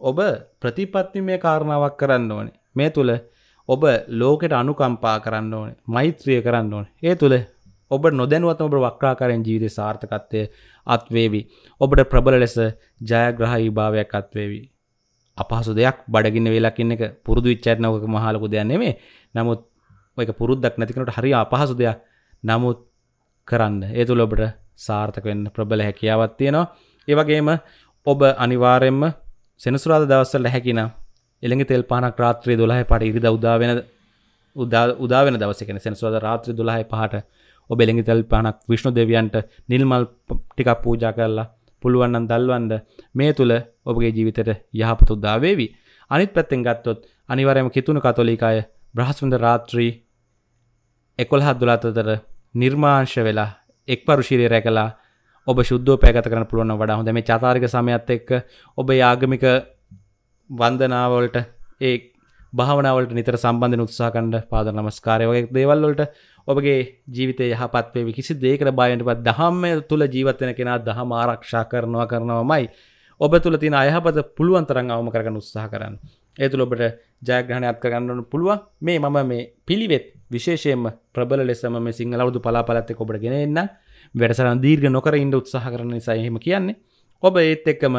ඔබ ප්‍රතිපත්තිමය කාරණාවක් කරන්න ඕනේ මේ තුළ ඔබ ලෝකෙට අනුකම්පා කරන්න ඕන මෛත්‍රිය කරන්න ඕන ඒ තුළ ඔබ නොදැනුවත් ඔබ වක්්‍රාකාරෙන් ජීවිත සාර්ථකත්වය අත්වේවි ඔබට ප්‍රබල ලෙස ජයග්‍රහ විභාවයක් අත්වේවි අපහසු දෙයක් බඩගින්න වෙලාකින්න එක පුරුදු විච්චාරනවක මහලකු දෙයන්නේ මේ නමුත් ඔයක පුරුද්දක් නැතිකනට හරි අපහසු දෙයක් නමුත් කරන්න ඒ තුළ ඔබට සාර්ථකවෙන්න ප්‍රබල හැකියාවත් තියෙනවා ඒවගේම ඔබ අනිවාරෙන්ම සෙනසුරාද දවස්සල හැකිනම් එළඟ තෙල් පානක් රාත්‍රය දොලහ පට ඉරිද උදාවෙන උදාවෙන දවසකෙන සෙන්සුවද රාත්‍රය දුලහය පහට ඔබ එළඟි තෙල් පානක් විශ්ණු දෙවියන්ට නිල්මල් ටිකක් පූජා කරලා පුළුවන්නන් දල්වන්ඩ මේ තුළ ඔබගේ ජීවිතයට යහපත උද්දාවේවි අනිත් පැත්තෙන් ගත්තොත් අනිවරයම කිතුුණු කතොලිකාය බ්‍රහස්වඳ රාත්‍රී එකොල් හදදුලාතතර නිර්මාංශ වෙලා එක් පරුශීරය රැකලා ඔබ ශුද්ධ පැගත කරන පුළුවන් වඩා හොඳ මේ චාතාරික සමයත් එක්ක ඔබ යාගමික වන්දනාවලට ඒ භාවනාවට නිතර සම්බන්ධ උත්සා කණ්ඩ පාද නමස්කාරය වගේ දේවල්ලට ඔබගේ ජීවිතය යහපත්වේ කිසි දේකට බායටපත් දහම්ම තුළ ජීවත්වෙන කෙනා දහම ආරක්ෂා කරනවා කරනවමයි ඔබ තුළ තින අයහපත පුළුවන්තරන් අවම කරගන්න උත්සාහ කරන්න ඒතුළ ඔබට ජයග්‍රහණයක් කරගන්නන පුළුව මේ මම මේ පිළිවෙත් විශේෂයෙන්ම ප්‍රබල ලෙසම මේ සිංහලවුදු පලාපලත්තෙ ඔබට ගෙනන්න වැඩසරන් දීර්ග නොකර ඉන්ඩ උත්සාහ කරන සයහෙම කියන්නේ ඔබ ඒත් එක්කම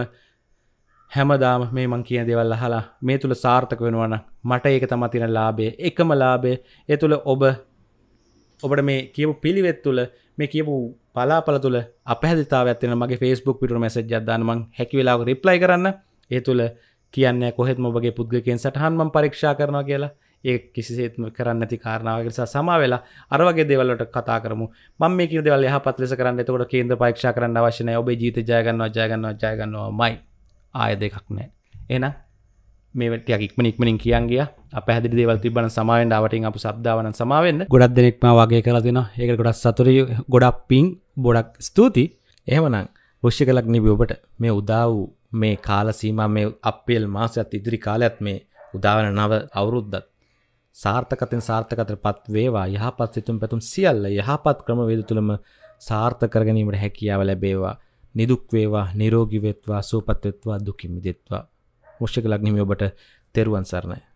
හැමදාම මේ මං කියන දෙවල් අහලා මේ තුළ සාර්ථක වෙනවන මට ඒක තම තින ලාබේ එකම ලාබේ එ තුළ ඔබ ඔබට මේ කියපු පිළිවෙත් තුළ මේ කියපු පලාපල තුළ අපහදිතාවත්න මගේ ෆස්බුක් පිටු මැසජ අදදානමං හැකිවෙලාව රිප්ලයි කරන්න ඒ තුළ කියන්න කොහෙත් මොබගේ පුද්ගකෙන් සටහන්ම පරීක්ෂා කරනවා කියලා ඒ කිසිසේත්ම කරන්න ඇති කාරණාවගනිසා සමවෙලා අරවගේ දෙවලට කතා කරමු මම මේ කිරදවල යහපත් ලෙස කරන්න එතකොට කේන්ද පරීක්ෂා කරන්න අවශ්‍යනය ඔබේ ජීත ජයගන්නවා ජයගන්නවා ජයගන්නවා මයි ආය දෙකක් නෑ එන මේට ක්ම නික්මනින් කියන්ගේ අප හැදි දේවල් තිබන සමාවෙන් ඩාවටින් අප සබ්දාවන සමාවෙන් ගොඩක් දෙනෙක්ම වගේ කලතින ඒක ගොඩක් සතුරය ගොඩක් පින් බොඩක් ස්තුති එහමනං ෘෂ්‍ය කලක් නිබි ඔබට මේ උදා වූ මේ කාලසීම මේ අපේල් මාසයත් ඉදිරි කාලයත් මේ උදාවන නව අවුරුද්ධත් සාර්ථකතින් සාර්ථකතර පත් වේවා යහපත් සිතුම් පැතුම් සියල්ල යහපත් ක්‍රමවේද තුළම සාර්ථකරගනීමට හැකියාව ලැබේවා නිදුක්වේවා නිරෝගිවෙත්වා සූපත්වෙත්වා දුකින් මිදෙත්වා මුෂ්‍යක ලග්නිමි ඔබට තෙරුවන් සරණයි